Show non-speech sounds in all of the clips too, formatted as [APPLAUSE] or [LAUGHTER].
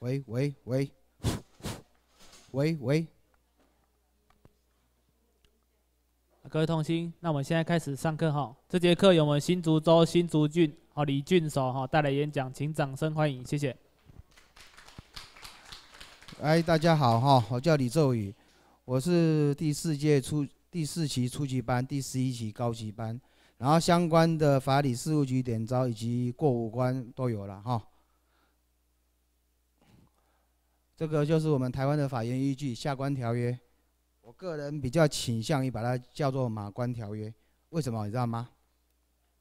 喂喂喂，喂喂，各位同心，那我们现在开始上课哈。这节课由我们新竹州新竹郡哈李俊寿哈带来演讲，请掌声欢迎，谢谢。哎，大家好哈，我叫李宙宇，我是第四届初第四期初级班第十一期高级班，然后相关的法理事务局点招以及过五关都有了哈。这个就是我们台湾的法院依据《下关条约》，我个人比较倾向于把它叫做《马关条约》，为什么你知道吗？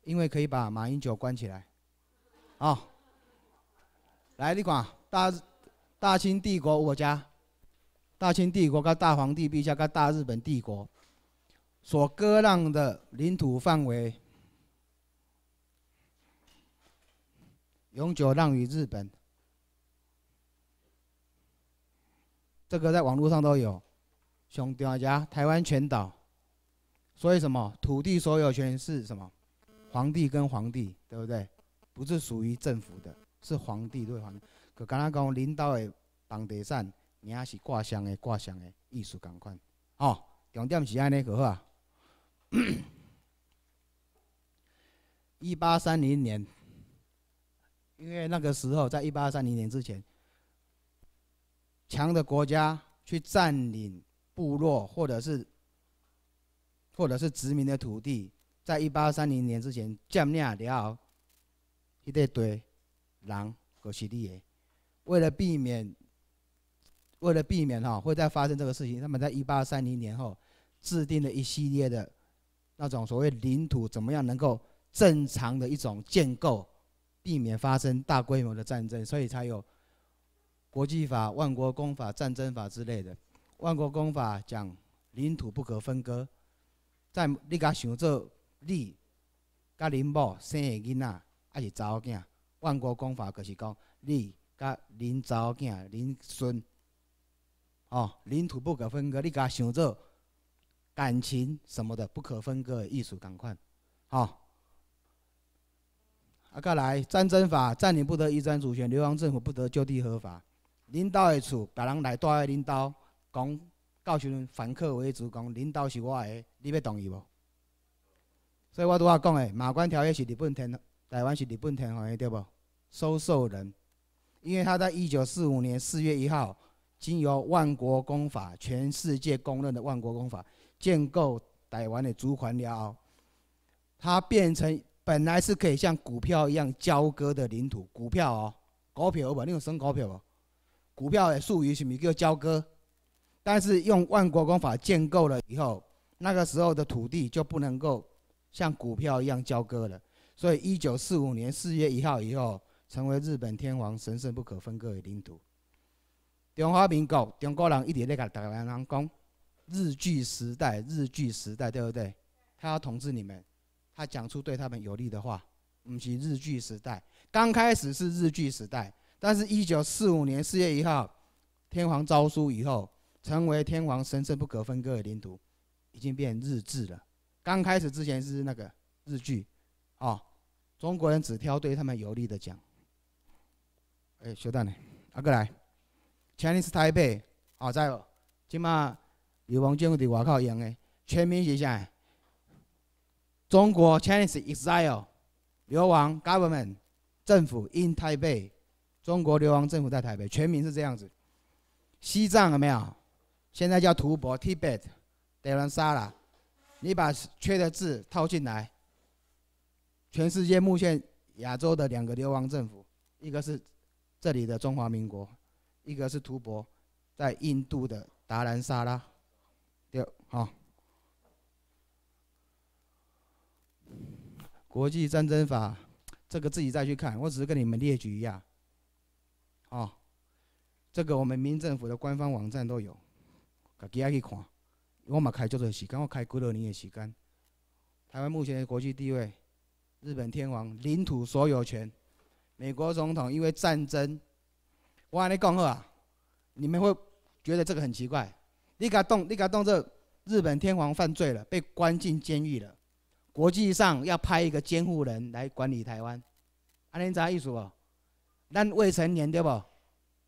因为可以把马英九关起来。哦，来你广，大，大清帝国我家，大清帝国跟大皇帝陛下跟大日本帝国所割让的领土范围，永久让与日本。这个在网络上都有，兄弟啊，家，台湾全岛，所以什么土地所有权是什么？皇帝跟皇帝，对不对？不是属于政府的，是皇帝对皇。可刚刚讲领导的房地上，也是挂相的，挂相的，艺术感官，吼，重点是安尼可好？一八三零年，因为那个时候在一八三零年之前。强的国家去占领部落，或者是，或者是殖民的土地，在一八三零年之前占领了后，迄块地人就是你为了避免，为了避免哦、会再发生这个事情，他们在一八三零年后制定了一系列的，那种所谓领土怎么样能够正常的一种建构，避免发生大规模的战争，所以才有。国际法、万国公法、战争法之类的，万国公法讲领土不可分割。在你家想做你甲林某生的囡仔还是查某囝，万国公法就是讲你甲林查某囝、林孙，哦，领土不可分割。你家想做感情什么的不可分割，的艺术同款，哦。啊，再来战争法，占领不得一战主权，流亡政府不得就地合法。领导的厝，别人来住在领导讲，到时阵反客为主，讲领导是我的，你要同意无？所以我拄仔讲，的马关条约是日本天，台湾是日本天皇的对无？收受人，因为他在一九四五年四月一号，经由万国公法，全世界公认的万国公法，建构台湾的主权了。他变成本来是可以像股票一样交割的领土，股票哦，股票有无？你有升股票无？股票也属于是么？叫交割，但是用万国公法建构了以后，那个时候的土地就不能够像股票一样交割了。所以，一九四五年四月一号以后，成为日本天皇神圣不可分割的领土。中华民国，中国人一直在个台湾人讲，日据时代，日据时代，对不对？他要统治你们，他讲出对他们有利的话，不是日据时代。刚开始是日据时代。但是，一九四五年四月一号，天皇诏书以后，成为天皇神圣不可分割的领土，已经变日治了。刚开始之前是那个日据，哦，中国人只挑对他们有利的讲。哎，小蛋呢？阿哥来，Chinese Taipei，好在，今晚有王建府的外一样的，全民写下。中国 Chinese Exile 流亡 Government 政府 in Taipei。中国流亡政府在台北，全名是这样子：西藏有没有？现在叫吐蕃 （Tibet） 达兰萨拉。你把缺的字套进来。全世界目前亚洲的两个流亡政府，一个是这里的中华民国，一个是吐蕃，在印度的达兰萨拉。六好。国际战争法，这个自己再去看，我只是跟你们列举一下。哦，这个我们民政府的官方网站都有，自己也去看。我嘛开这段时间，我开几多年的时间。台湾目前的国际地位，日本天皇领土所有权，美国总统因为战争，我跟你讲啊，你们会觉得这个很奇怪。你敢动，你敢动这日本天皇犯罪了，被关进监狱了，国际上要派一个监护人来管理台湾。安尼咋意思哦？咱未成年对不？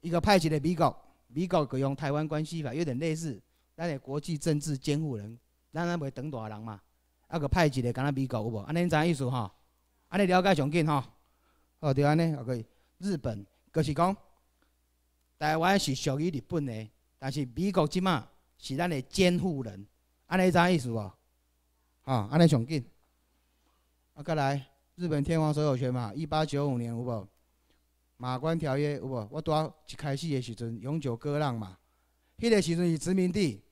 一个派一的美国，美国佮用台湾关系法有点类似，咱的国际政治监护人，咱咱袂当大人嘛，啊，个派一个敢若美国有无？安尼知影意思吼？安尼了解上紧吼。哦，对安尼也可以。日本就是讲，台湾是属于日本的，但是美国即马是咱的监护人，安尼知影意思无？吼？安尼上紧。啊，再来，日本天皇所有权嘛，一八九五年有无？马关条约有无？我拄啊一开始的时阵，永久割让嘛。迄个时阵是殖民地，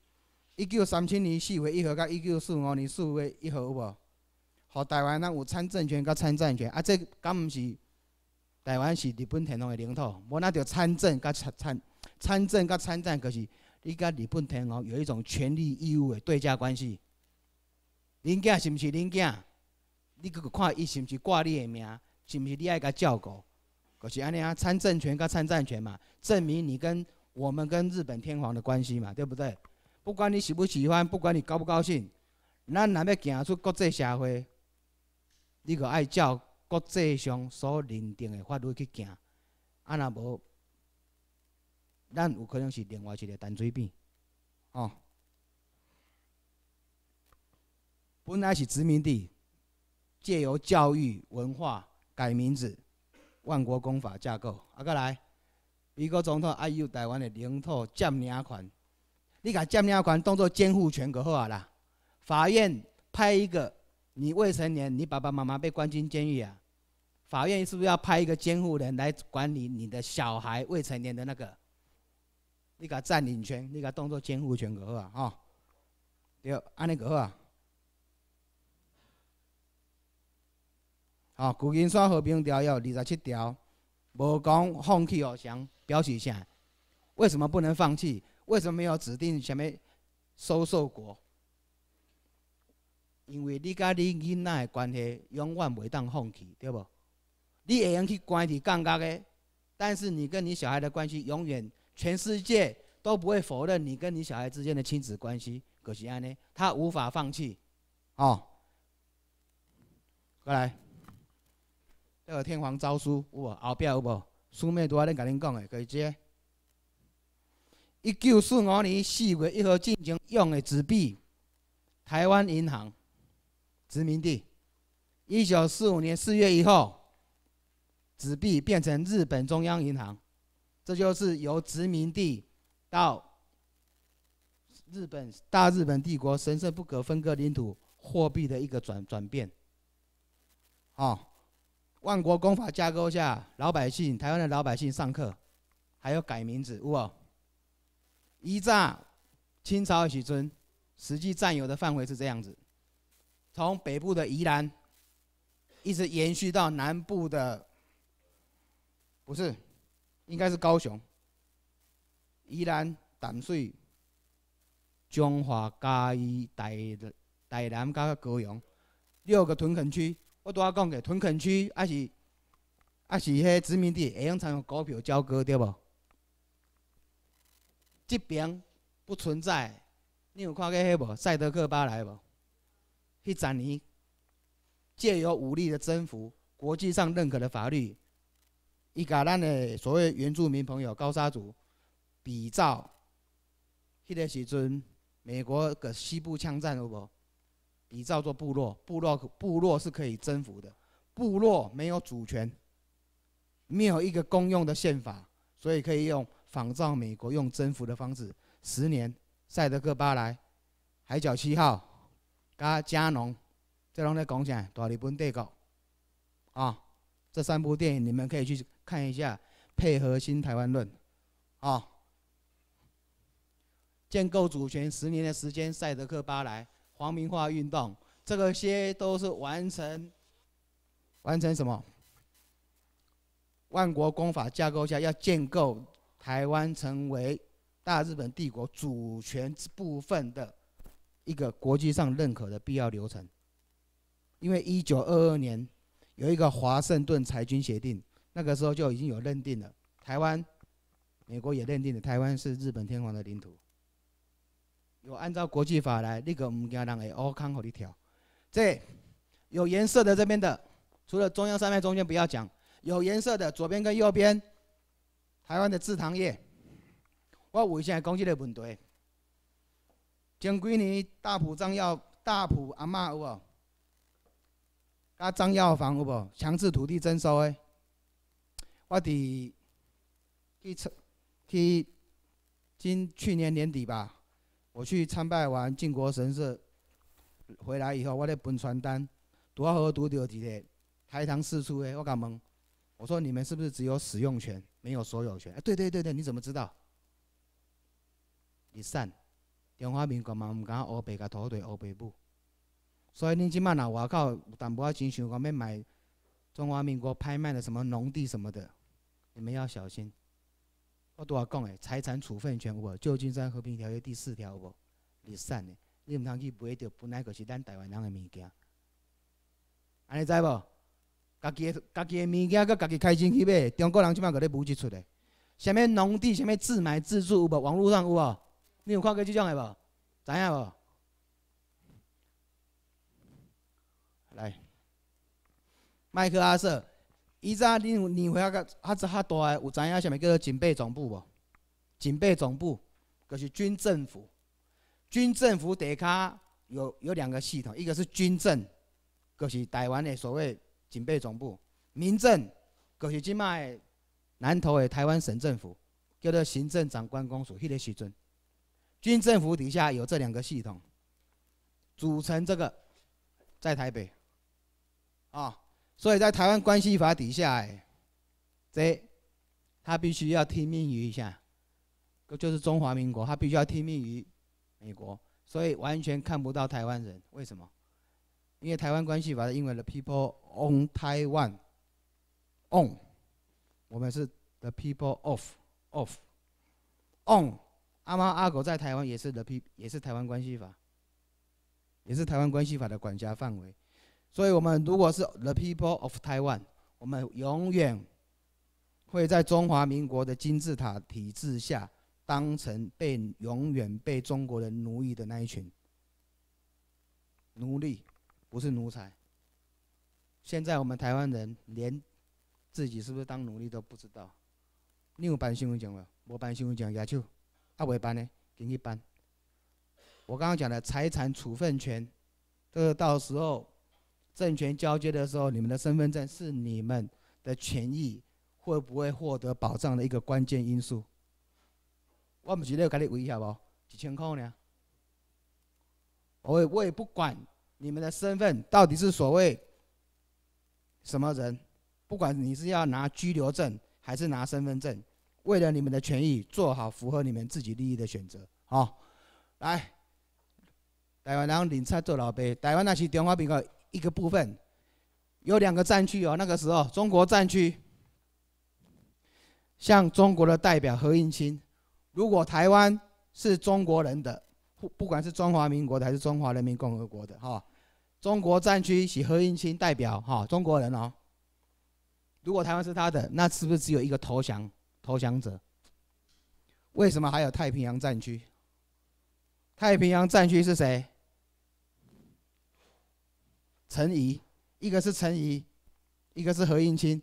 一九三七年四月一号到一九四五年四月一号有无？互台湾人有参政权、甲参战权。啊，这敢毋是台湾是日本天皇的领土？无，那着参政、甲参参参政、甲参战，就是你甲日本天皇有一种权利义务的对价关系。恁囝是毋是恁囝？你去看，伊是毋是挂你的名？是毋是你爱甲照顾？可是安尼啊，参政权跟参战权嘛，证明你跟我们跟日本天皇的关系嘛，对不对？不管你喜不喜欢，不管你高不高兴，咱若要行出国际社会，你可爱照国际上所认定的法律去行。啊，若无，咱有可能是另外一个单水变，哦。本来是殖民地，借由教育文化改名字。万国公法架构，啊，再来，美国总统啊，有台湾的领土占领权，你把占领权当做监护权可好啦？法院派一个你未成年，你爸爸妈妈被关进监狱啊，法院是不是要派一个监护人来管理你的小孩？未成年的那个，你把占领权，你把当做监护权可好？啊，哈，对，安尼可好？啊。哦，《古今山和平条约二十七条，无讲放弃哦，想表示啥？为什么不能放弃？为什么要指定什物？收受国？因为你甲你囡仔的关系永远袂当放弃，对不？你会用去关系杠杆的，但是你跟你小孩的关系永远，全世界都不会否认你跟你小孩之间的亲子关系，可是安尼，他无法放弃，哦，过来。这个天皇诏书有无？后边有无？书面图阿恁甲恁讲诶，记住。一九四五年四月一号进用的纸币，台湾银行殖民地。一九四五年四月一号，纸币变成日本中央银行，这就是由殖民地到日本大日本帝国神圣不可分割领土货币的一个转转变。哦，万国公法架构下，老百姓、台湾的老百姓上课，还要改名字，唔一战清朝许尊，实际占有的范围是这样子，从北部的宜兰，一直延续到南部的，不是，应该是高雄。宜兰、淡水、中华嘉义、台的台南、加和高雄六个屯垦区。我拄仔讲个，屯垦区还是还是迄殖民地会用采用股票交割对无？即边不存在。你有看过迄无？赛德克巴莱无？迄十年借由武力的征服，国际上认可的法律，伊甲咱的所谓原住民朋友高砂族比照，迄个时阵美国个西部枪战有无？你叫做部落，部落部落是可以征服的，部落没有主权，没有一个公用的宪法，所以可以用仿照美国用征服的方式。十年，《赛德克·巴莱》、《海角七号》、《嘎加农》，这让在讲起来，《大日本帝国》啊，这三部电影你们可以去看一下，配合新台湾论，啊，建构主权十年的时间，《赛德克·巴莱》。皇民化运动，这个些都是完成，完成什么？万国公法架构下要建构台湾成为大日本帝国主权之部分的一个国际上认可的必要流程。因为一九二二年有一个华盛顿裁军协定，那个时候就已经有认定了台湾，美国也认定了台湾是日本天皇的领土。有按照国际法来，你个唔惊人会，我康互你跳。这有颜色的这边的，除了中央山脉中间不要讲，有颜色的左边跟右边，台湾的制糖业，我目前在讲这个问题。前几年大埔彰药、大埔阿嬷有无？甲彰药房有无？强制土地征收诶，我伫去出去，今去年年底吧。我去参拜完靖国神社回来以后，我咧分传单，拄好拄着一个台堂四处的，我敢问，我说你们是不是只有使用权，没有所有权？哎，对对对对，你怎么知道？你善，中华民国嘛，我们讲乌白噶土腿乌白布，所以你即卖在外口有淡薄仔真想讲要买中华民国拍卖的什么农地什么的，你们要小心。我拄仔讲诶，财产处分权有无？旧金山和平条约第四条有无？立散诶，你毋通去买着本来就是咱台湾人诶物件。安尼知无？家己家己诶物件，搁家己开心去买。中国人即满个咧无节出诶？啥物农地，啥物自买自住有无？网络上有无？你有看过即种的无？知影无？来，麦克阿瑟。以前你年岁较较较大，有知影啥物叫做警备总部无？警备总部就是军政府，军政府底下有有两个系统，一个是军政，就是台湾的所谓警备总部；民政就是今麦南投的台湾省政府，叫做行政长官公署。迄个时阵，军政府底下有这两个系统，组成这个在台北，啊。所以在台湾关系法底下，哎，这他必须要听命于一下，就是中华民国，他必须要听命于美国，所以完全看不到台湾人。为什么？因为台湾关系法英文的 people on Taiwan on，我们是 the people of of on，阿妈阿狗在台湾也是 the p，也是台湾关系法，也是台湾关系法的管辖范围。所以，我们如果是 The People of Taiwan，我们永远会在中华民国的金字塔体制下，当成被永远被中国人奴役的那一群奴隶，不是奴才。现在我们台湾人连自己是不是当奴隶都不知道。六班新闻奖了，我班新闻奖也就阿伟办呢？给一办。我刚刚讲的财产处分权，这个到时候。政权交接的时候，你们的身份证是你们的权益会不会获得保障的一个关键因素。我目前要给你一下不？一千块呢。我我也不管你们的身份到底是所谓什么人，不管你是要拿拘留证还是拿身份证，为了你们的权益，做好符合你们自己利益的选择。好，来，台湾人领菜做老百，台湾那是中华民国。一个部分，有两个战区哦。那个时候，中国战区，向中国的代表何应钦，如果台湾是中国人的，不不管是中华民国的还是中华人民共和国的，哈，中国战区是何应钦代表，哈，中国人哦。如果台湾是他的，那是不是只有一个投降投降者？为什么还有太平洋战区？太平洋战区是谁？陈仪，一个是陈仪，一个是何应钦。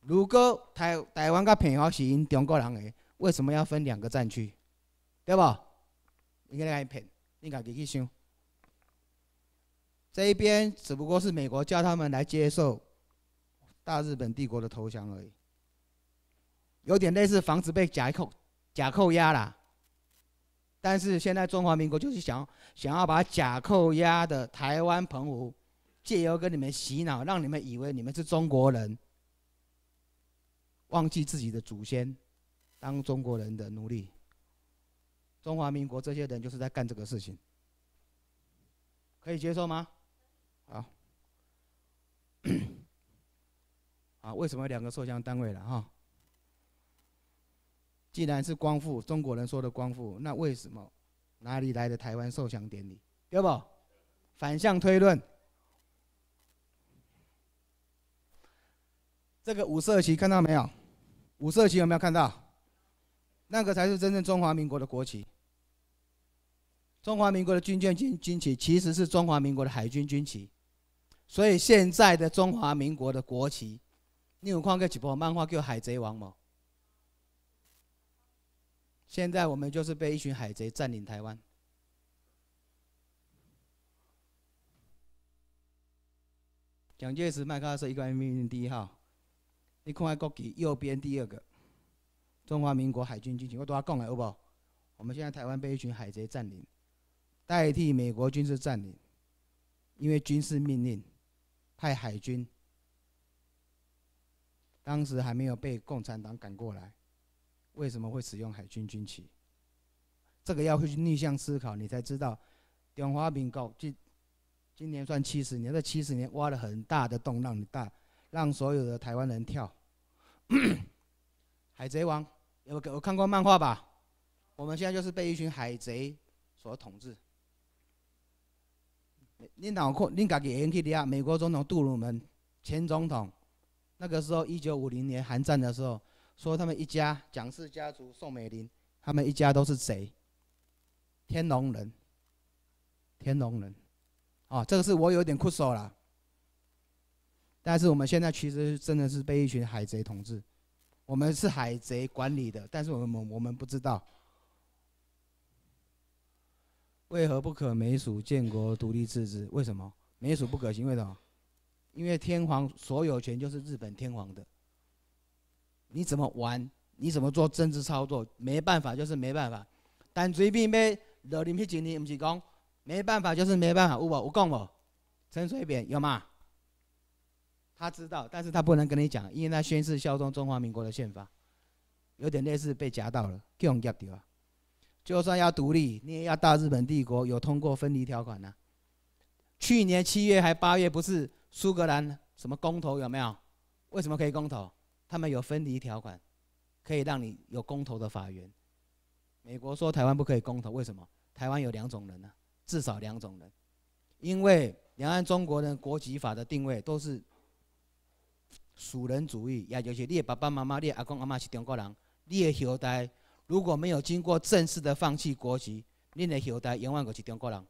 如果台台湾跟平遥是因中国人的，为什么要分两个战区？对不？应该来评，你家己去想。这一边只不过是美国叫他们来接受大日本帝国的投降而已，有点类似房子被假扣、假扣押啦。但是现在中华民国就是想想要把假扣押的台湾、澎湖。借由跟你们洗脑，让你们以为你们是中国人，忘记自己的祖先，当中国人的奴隶。中华民国这些人就是在干这个事情，可以接受吗？好，啊，[COUGHS] 为什么两个受降单位了哈？既然是光复，中国人说的光复，那为什么哪里来的台湾受降典礼？对不？反向推论。这个五色旗看到没有？五色旗有没有看到？那个才是真正中华民国的国旗。中华民国的军舰军军旗其实是中华民国的海军军旗，所以现在的中华民国的国旗，你有看过几部漫画叫《海贼王》吗？现在我们就是被一群海贼占领台湾。蒋介石、麦克阿瑟一个人命令第一号。你看看国旗右边第二个，中华民国海军军旗，我都要讲了，好不好？我们现在台湾被一群海贼占领，代替美国军事占领，因为军事命令派海军。当时还没有被共产党赶过来，为什么会使用海军军旗？这个要去逆向思考，你才知道中华民国今今年算七十年，这七十年挖了很大的洞，让你大。让所有的台湾人跳《[CLEARS THROAT] 海贼王》，我我看过漫画吧？我们现在就是被一群海贼所统治。你脑壳，你敢己研究一下？美国总统杜鲁门，前总统，那个时候一九五零年韩战的时候，说他们一家蒋氏家族、宋美龄，他们一家都是贼。天龙人，天龙人，啊，这个是我有点酷手了。但是我们现在其实真的是被一群海贼统治，我们是海贼管理的，但是我们我们不知道为何不可美属建国独立自治？为什么美属不可行？为什么？因为天皇所有权就是日本天皇的，你怎么玩？你怎么做政治操作？没办法，就是没办法。但随便没老林批评你，不是讲没办法就是没办法，有无？我讲无？陈水扁有吗？他知道，但是他不能跟你讲，因为他宣誓效忠中华民国的宪法，有点类似被夹到了，夹掉就算要独立，你也要大日本帝国有通过分离条款呢。去年七月还八月不是苏格兰什么公投有没有？为什么可以公投？他们有分离条款，可以让你有公投的法源。美国说台湾不可以公投，为什么？台湾有两种人呢，至少两种人，因为两岸中国人国籍法的定位都是。属人主义，也就是你的爸爸妈妈、你的阿公阿妈是中国人，你的后代如果没有经过正式的放弃国籍，你的后代永远都是中国人。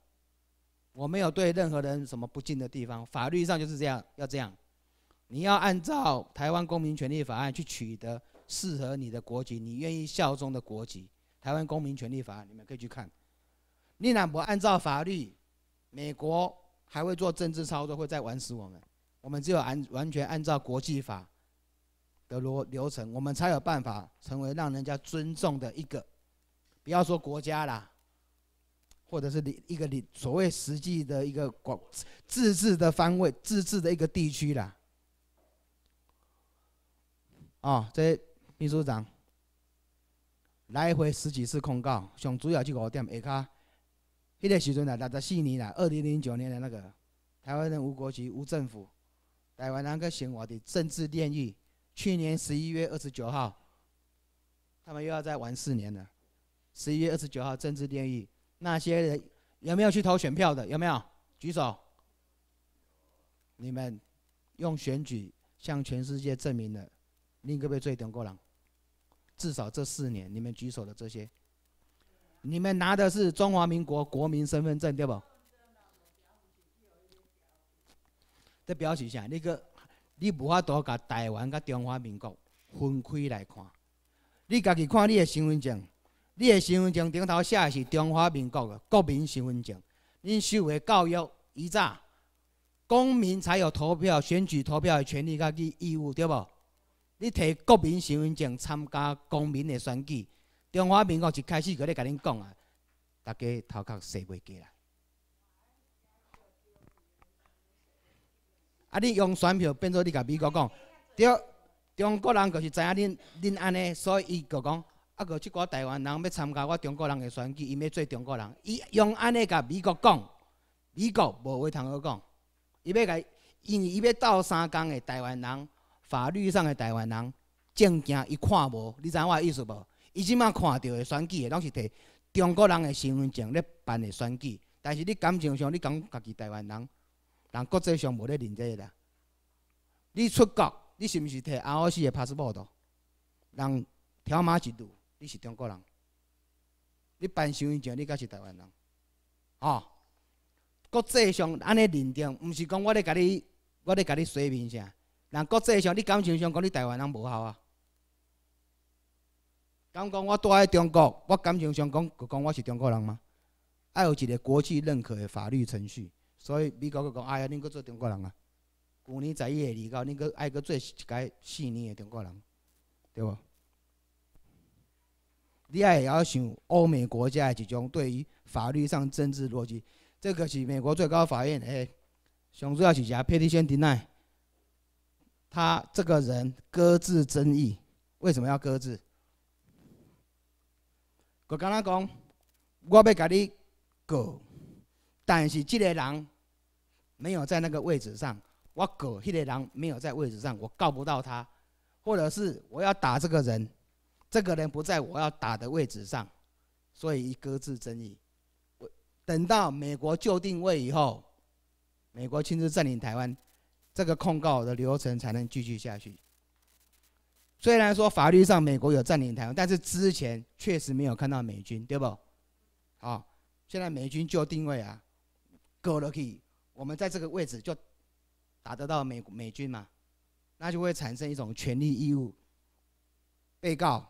我没有对任何人什么不敬的地方，法律上就是这样，要这样。你要按照《台湾公民权利法案》去取得适合你的国籍，你愿意效忠的国籍。《台湾公民权利法案》你们可以去看。你如么不按照法律，美国还会做政治操作，会再玩死我们。我们只有按完全按照国际法的逻流程，我们才有办法成为让人家尊重的一个，不要说国家啦，或者是你一个你所谓实际的一个国自治的方位、自治的一个地区啦。哦，这秘书长来回十几次控告，想主要就五点，下卡，迄个时阵呐，咱在悉尼啦，二零零九年的那个台湾人无国籍、无政府。台湾那个所我的政治电狱，去年十一月二十九号，他们又要再玩四年了。十一月二十九号政治电狱，那些人有没有去投选票的？有没有举手？你们用选举向全世界证明了，宁可被最顶过来。至少这四年，你们举手的这些，你们拿的是中华民国国民身份证，对不？这表示啥？你个你无法度甲台湾甲中华民国分开来看。你家己看你的身份证，你的身份证顶头写的是中华民国的国民身份证。恁受的教育，以早公民才有投票选举投票的权利甲去义务，对不？你提国民身份证参加公民的选举，中华民国一开始就咧甲恁讲啊，大家头壳洗袂过来。啊！你用选票变做你甲美国讲，对，中国人就是知影恁恁安尼，所以伊就讲，啊，个即个台湾人要参加我中国人的选举，伊要做中国人。伊用安尼甲美国讲，美国无话通好讲。伊要甲，因伊要斗三江的台湾人，法律上的台湾人证件伊看无，你知影我意思无？伊即满看到的选举，拢是摕中国人的身份证咧办的选举，但是你感情上你讲家己台湾人。人国际上无咧认个啦，你出国，你是毋是摕 r o 斯的 passport？人条码一度，你是中国人，你办身份证，你才是台湾人，哦，国际上安尼认定，毋是讲我咧甲你，我咧甲你洗面啥？人国际上，你感情上讲你台湾人无效啊。敢讲我住喺中国，我感情上讲讲我是中国人吗？爱有一个国际认可的法律程序。所以美国个讲，哎呀，你搁做中国人啊！旧年十一月二号，你搁爱搁做一届四年的中国人，对无？你爱也要想欧美国家的一种对于法律上政治逻辑，这个是美国最高法院个上主要是写佩蒂森迪奈，他这个人搁置争议，为什么要搁置？我刚刚讲，我要甲你搁，但是这个人。没有在那个位置上，我狗希的狼没有在位置上，我告不到他，或者是我要打这个人，这个人不在我要打的位置上，所以搁置争议。我等到美国就定位以后，美国亲自占领台湾，这个控告的流程才能继续下去。虽然说法律上美国有占领台湾，但是之前确实没有看到美军，对不？好，现在美军就定位啊，狗了去。我们在这个位置就打得到美美军嘛，那就会产生一种权利义务。被告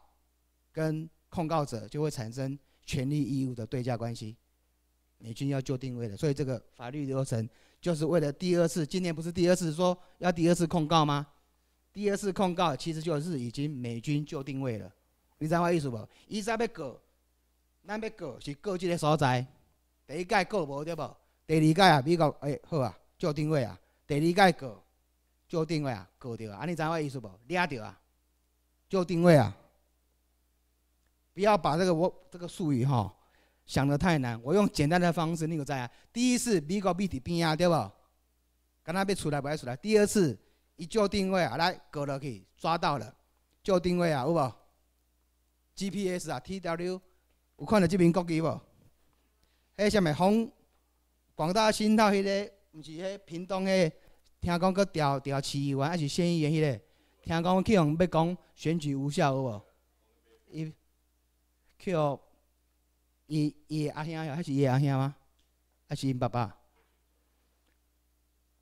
跟控告者就会产生权利义务的对价关系。美军要就定位的，所以这个法律流程就是为了第二次。今年不是第二次说要第二次控告吗？第二次控告其实就是已经美军就定位了。你知道意思不？伊在要告，咱要告是过这个所在。第一届过无对不？第二届啊，你讲哎好啊，做定位啊。第二届过做定位啊，过到，安尼知我意思无？抓到啊，做定位啊。不要把这个我这个术语哈想得太难。我用简单的方式，你有知啊？第一次美国物体变啊，对不？敢若要出来不爱出来。第二次一做定位啊，来过落去抓到了，做定位啊，有无 g p s 啊，TW 有看到这边国旗无？迄什么红？广大新到迄个，毋是迄屏东迄，听讲佫调调市议员，还是县议员迄个，听讲去用要讲选举无效有无？伊去互伊伊阿兄，还是伊阿兄吗？还是伊爸爸？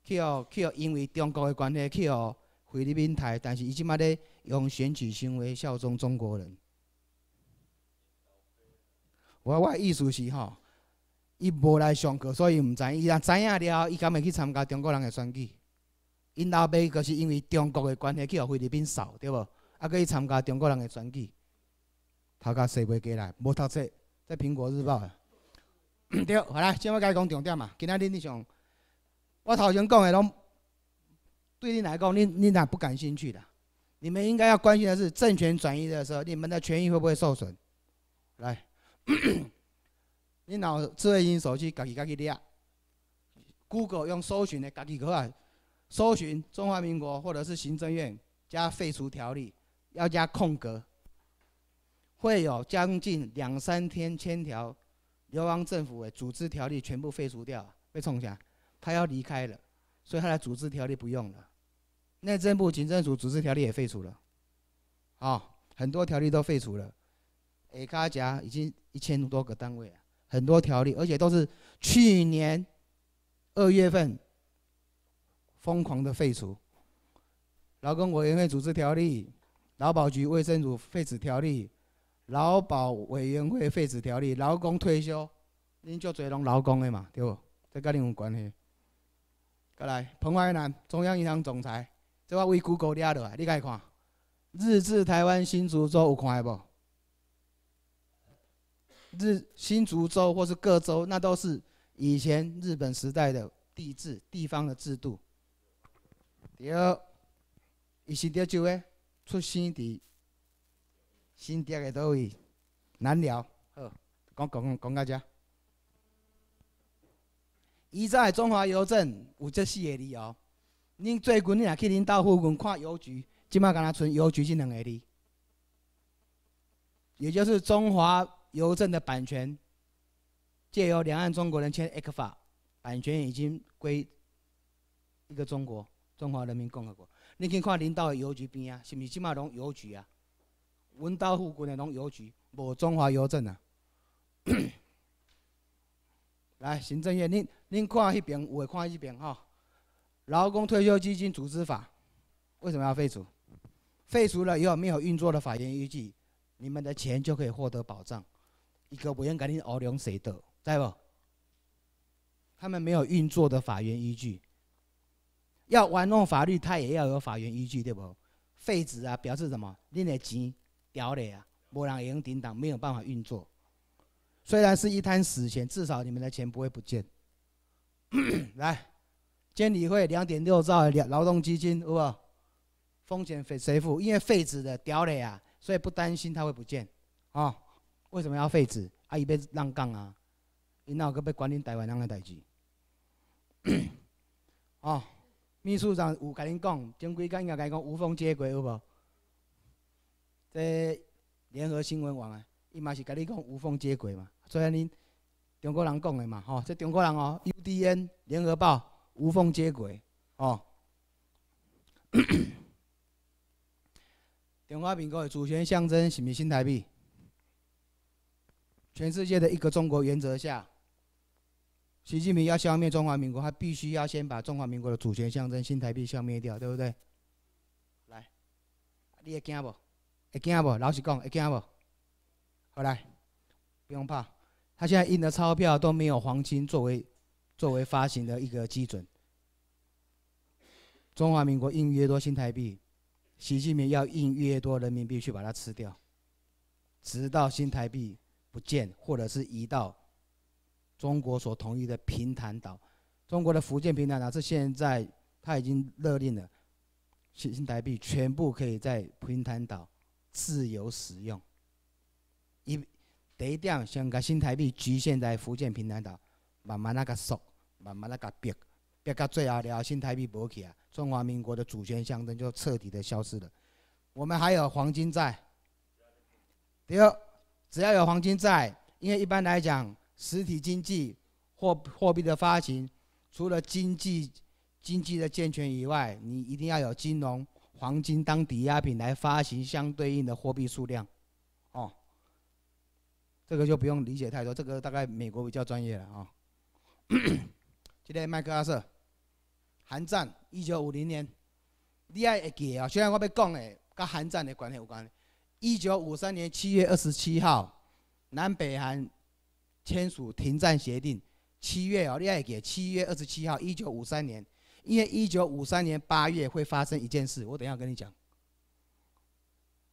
去互去互因为中国的关系去互菲律宾台，但是伊即摆咧用选举行为效忠中国人。我我意思是吼。伊无来上课，所以毋知。伊若知影了，伊敢会去参加中国人的选举？因老爸就是因为中国的关系去互菲律宾扫，对无？啊，佮伊参加中国人的选举，头壳坐袂过来，无读册，在苹果日报。[COUGHS] 对，好啦，即甲伊讲重点嘛，今仔日你上，我头先讲的拢，对你来讲，你你哪不感兴趣的？你们应该要关心的是政权转移的时候，你们的权益会不会受损？来。[COUGHS] 你拿智慧型手机，家己家己掠 Google 用搜寻的家己可啊，搜寻中华民国或者是行政院加废除条例，要加空格，会有将近两三天千条流亡政府的组织条例全部废除掉，被冲下。他要离开了，所以他的组织条例不用了。内政部行政署组织条例也废除了，啊，很多条例都废除了。A 卡夹已经一千多个单位了。很多条例，而且都是去年二月份疯狂的废除。劳工委员会组织条例、劳保局卫生组废止条例、劳保委员会废止条例、劳工退休，恁就做拢劳工的嘛，对不？这跟恁有关系。再来，彭淮南，中央银行总裁，这我为 Google 掠落来，你该看。日治台湾新竹州有看的不？日新竹州或是各州，那都是以前日本时代的地制地方的制度。第二，伊是钓州诶，出生伫新竹的倒位难寮。好，讲讲讲讲到遮。前在中华邮政有这四个字哦。恁最近恁也去恁大附近看邮局，即摆敢若存邮局即两个字，也就是中华。邮政的版权，借由两岸中国人签 A 克法，版权已经归一个中国，中华人民共和国。你去看领导的邮局边啊，是不是只嘛拢邮局啊？文道附国的拢邮局，无中华邮政啊。[COUGHS] 来，行政院，您您看一边，我看一边哈。劳工退休基金组织法，为什么要废除？废除了以后没有运作的法院依据，你们的钱就可以获得保障。一个不用肯定熬零谁斗，在不？他们没有运作的法院依据，要玩弄法律，他也要有法院依据，对不？废纸啊，表示什么？恁的钱掉了啊，无人会用顶当，没有办法运作。虽然是一滩死钱，至少你们的钱不会不见。[COUGHS] 来，监理会两点六兆的劳劳动基金，是不？风险谁谁付？因为废纸的掉了啊，所以不担心它会不见啊。为什么要废止？啊，伊要让讲啊！伊那个要管理台湾人的代志。[COUGHS] 哦，秘书长有甲恁讲，前几间该甲您讲无缝接轨有无？这联合新闻网，伊嘛是甲你讲无缝接轨嘛？所以恁中国人讲的嘛，吼，这中国人哦，UDN 联合报无缝接轨，哦。[COUGHS] 中华民国的主权象征是是新台币？全世界的一个中国原则下，习近平要消灭中华民国，他必须要先把中华民国的主权象征新台币消灭掉，对不对？来，你会惊不？会惊不？老实讲，会惊不？好来，不用怕。他现在印的钞票都没有黄金作为作为发行的一个基准。中华民国印越多新台币，习近平要印越多人民币去把它吃掉，直到新台币。不见，或者是移到中国所同意的平潭岛。中国的福建平潭岛是现在他已经勒令了新新台币全部可以在平潭岛自由使用。一，第一点，香港新台币局限在福建平潭岛，慢慢那个缩，慢慢那个逼，逼到最后了，新台币崩起啊，中华民国的主权象征就彻底的消失了。我们还有黄金在。第二。只要有黄金在，因为一般来讲，实体经济货货币的发行，除了经济经济的健全以外，你一定要有金融黄金当抵押品来发行相对应的货币数量。哦，这个就不用理解太多，这个大概美国比较专业了啊。[CLEARS THROAT] 今天麦克阿瑟，韩战一九五零年，你还记得啊？虽然我要讲的跟韩战的关系有关。一九五三年七月二十七号，南北韩签署停战协定。七月哦，你爱给七月二十七号，一九五三年。因为一九五三年八月会发生一件事，我等下跟你讲。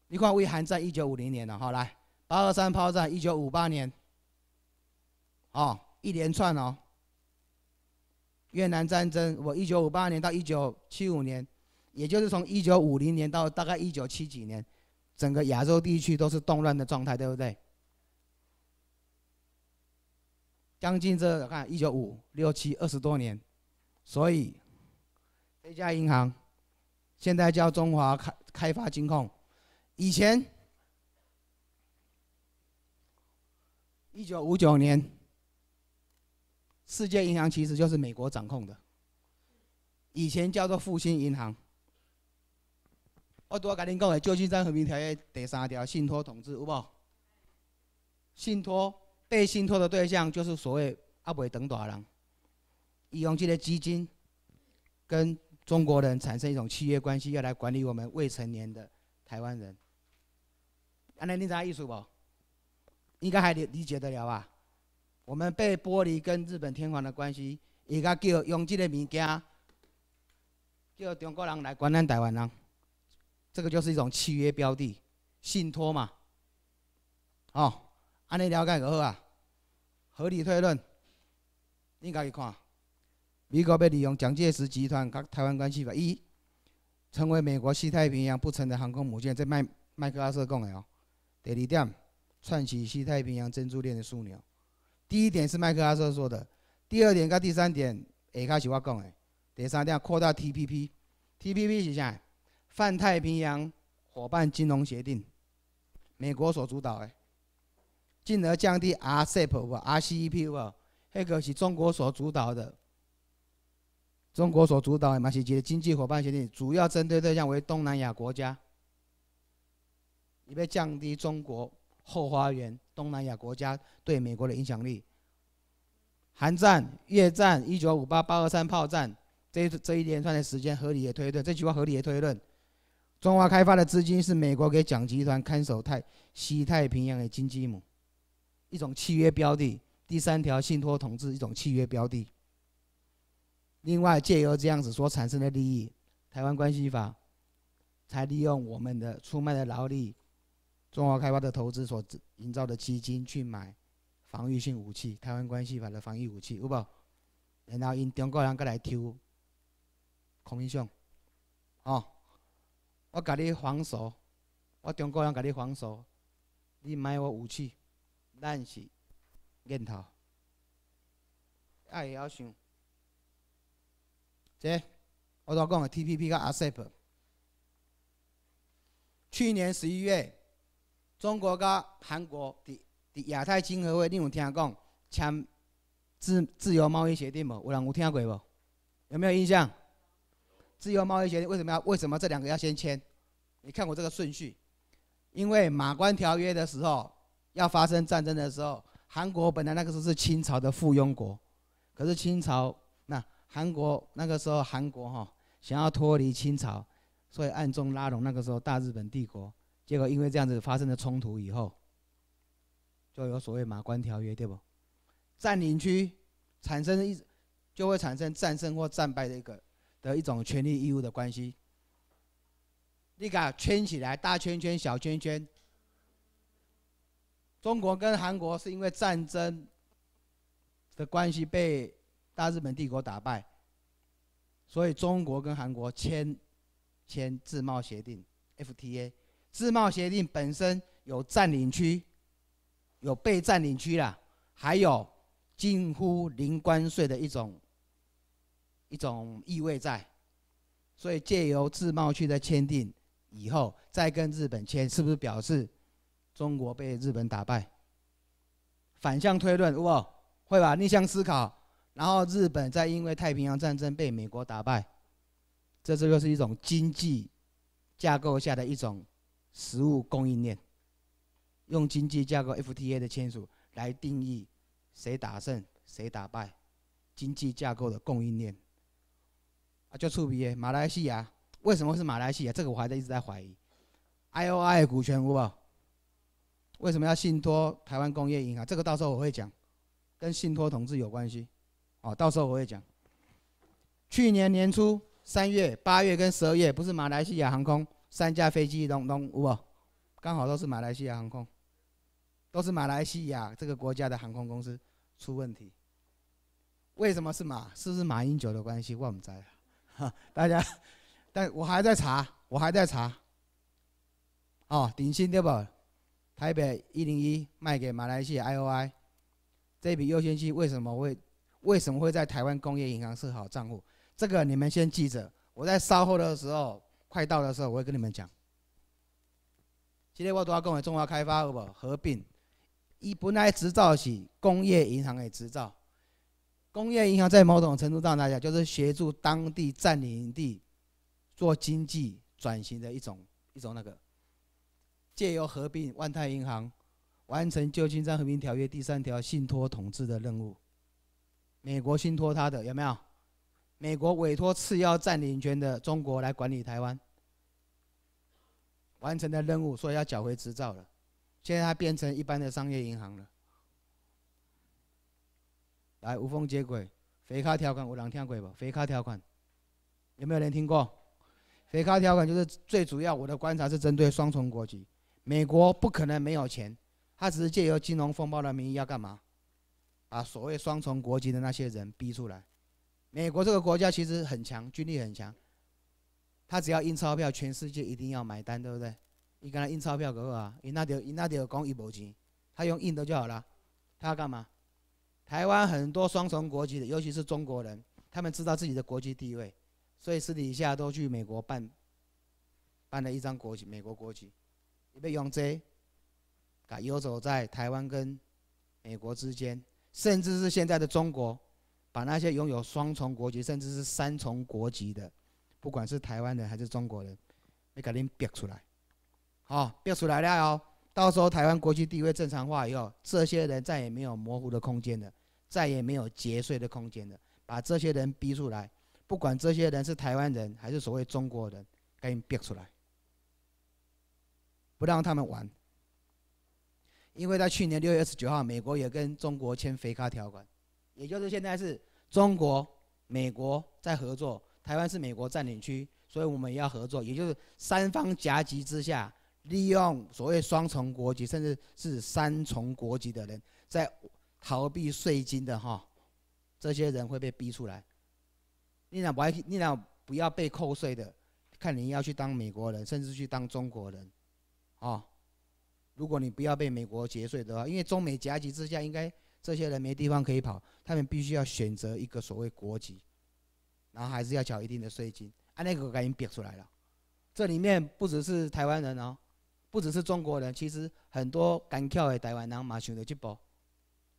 你看，为韩战一九五零年，然好来八二三炮战一九五八年，哦，一连串哦。越南战争，我一九五八年到一九七五年，也就是从一九五零年到大概一九七几年。整个亚洲地区都是动乱的状态，对不对？将近这看一九五六七二十多年，所以这家银行现在叫中华开开发金控。以前一九五九年，世界银行其实就是美国掌控的，以前叫做复兴银行。我拄好甲恁讲诶，《旧金山和平条约》第三条信托统治有无？信托被信托的对象就是所谓阿未等大人，用即个基金跟中国人产生一种契约关系，要来管理我们未成年的台湾人。安尼恁知意思无？应该还理理解得了吧？我们被剥离跟日本天皇的关系，伊甲叫用即个物件叫中国人来管理台湾人。这个就是一种契约标的，信托嘛。哦，安尼了解就好啊，合理推论，你家己看，美国要利用蒋介石集团和台湾关系吧？一，成为美国西太平洋不成的航空母舰，这麦麦克阿瑟讲的哦。第二点，串起西太平洋珍珠链的枢纽。第一点是麦克阿瑟说的，第二点跟第三点，下家是我讲的。第三点，扩大 T P P，T P P 是啥？泛太平洋伙伴金融协定，美国所主导的，进而降低 RCEP，RCEP，黑个是中国所主导的，中国所主导的马来西的经济伙伴协定，主要针对对象为东南亚国家，以便降低中国后花园东南亚国家对美国的影响力。韩战、越战、一九五八八二三炮战，这这一连串的时间合理的推论，这句话合理的推论。中华开发的资金是美国给蒋集团看守太西太平洋的金鸡母，一种契约标的。第三条信托统治一种契约标的。另外借由这样子所产生的利益，台湾关系法才利用我们的出卖的劳力、中华开发的投资所营造的基金去买防御性武器，台湾关系法的防御武器，好不然后因中国人过来偷，孔明相，哦。我甲你防守，我中国人甲你防守，你买我武器，咱是念头，爱会晓想，即，我都讲个 T P P 甲 A S E P，去年十一月，中国甲韩国伫伫亚太经合会，你有听讲签自自由贸易协定无？有人有听过无？有没有印象？自由贸易协定为什么要为什么这两个要先签？你看我这个顺序，因为马关条约的时候要发生战争的时候，韩国本来那个时候是清朝的附庸国，可是清朝那韩国那个时候韩国哈想要脱离清朝，所以暗中拉拢那个时候大日本帝国，结果因为这样子发生了冲突以后，就有所谓马关条约，对不？占领区产生一就会产生战胜或战败的一个。的一种权利义务的关系，你个圈起来，大圈圈、小圈圈。中国跟韩国是因为战争的关系被大日本帝国打败，所以中国跟韩国签签自贸协定 FTA。自贸协定本身有占领区，有被占领区啦，还有近乎零关税的一种。一种意味在，所以借由自贸区的签订以后，再跟日本签，是不是表示中国被日本打败？反向推论，哇，会吧？逆向思考，然后日本再因为太平洋战争被美国打败，这这就是一种经济架构下的一种实物供应链，用经济架构 FTA 的签署来定义谁打胜谁打败，经济架构的供应链。啊，就触比耶，马来西亚？为什么是马来西亚？这个我还在一直在怀疑。I O I 股权，好不为什么要信托台湾工业银行？这个到时候我会讲，跟信托同志有关系，哦，到时候我会讲。去年年初三月、八月跟十二月，不是马来西亚航空三架飞机，拢拢，不，刚好都是马来西亚航空，都是马来西亚这个国家的航空公司出问题。为什么是马？是不是马英九的关系？我不哉？大家，但我还在查，我还在查。哦，鼎新对不？台北一零一卖给马来西亚 IOI，这笔优先期为什么会为什么会在台湾工业银行设好账户？这个你们先记着。我在稍后的时候，快到的时候，我会跟你们讲。今天我都要跟我们中华开发好不？合并以本来执照起，工业银行的执照。工业银行在某种程度上来讲，就是协助当地占领地做经济转型的一种一种那个。借由合并万泰银行，完成旧金山和平条约第三条信托统治的任务。美国信托它的有没有？美国委托次要占领权的中国来管理台湾，完成的任务，所以要缴回执照了。现在它变成一般的商业银行了。来，无缝接轨，肥卡条款有人听过不？肥卡条款有没有人听过？肥卡条款就是最主要。我的观察是针对双重国籍，美国不可能没有钱，他只是借由金融风暴的名义要干嘛？把所谓双重国籍的那些人逼出来。美国这个国家其实很强，军力很强，他只要印钞票，全世界一定要买单，对不对？你跟他印钞票嗰个啊，你那点你那条讲伊无钱，他用印的就好了，他要干嘛？台湾很多双重国籍的，尤其是中国人，他们知道自己的国籍地位，所以私底下都去美国办，办了一张国籍，美国国籍，被用这，啊，游走在台湾跟美国之间，甚至是现在的中国，把那些拥有双重国籍，甚至是三重国籍的，不管是台湾人还是中国人，你赶紧标出来，好，标出来了哦，到时候台湾国际地位正常化以后，这些人再也没有模糊的空间了。再也没有节税的空间了，把这些人逼出来，不管这些人是台湾人还是所谓中国人，赶紧逼出来，不让他们玩。因为在去年六月二十九号，美国也跟中国签《肥卡条款》，也就是现在是中国、美国在合作，台湾是美国占领区，所以我们也要合作，也就是三方夹击之下，利用所谓双重国籍甚至是三重国籍的人在。逃避税金的哈，这些人会被逼出来。你俩不，爱，你俩不要被扣税的，看你要去当美国人，甚至去当中国人，哦。如果你不要被美国劫税的话，因为中美夹击之下，应该这些人没地方可以跑，他们必须要选择一个所谓国籍，然后还是要缴一定的税金。啊，那个赶紧憋出来了。这里面不只是台湾人哦，不只是中国人，其实很多敢跳的台湾人马上就去报。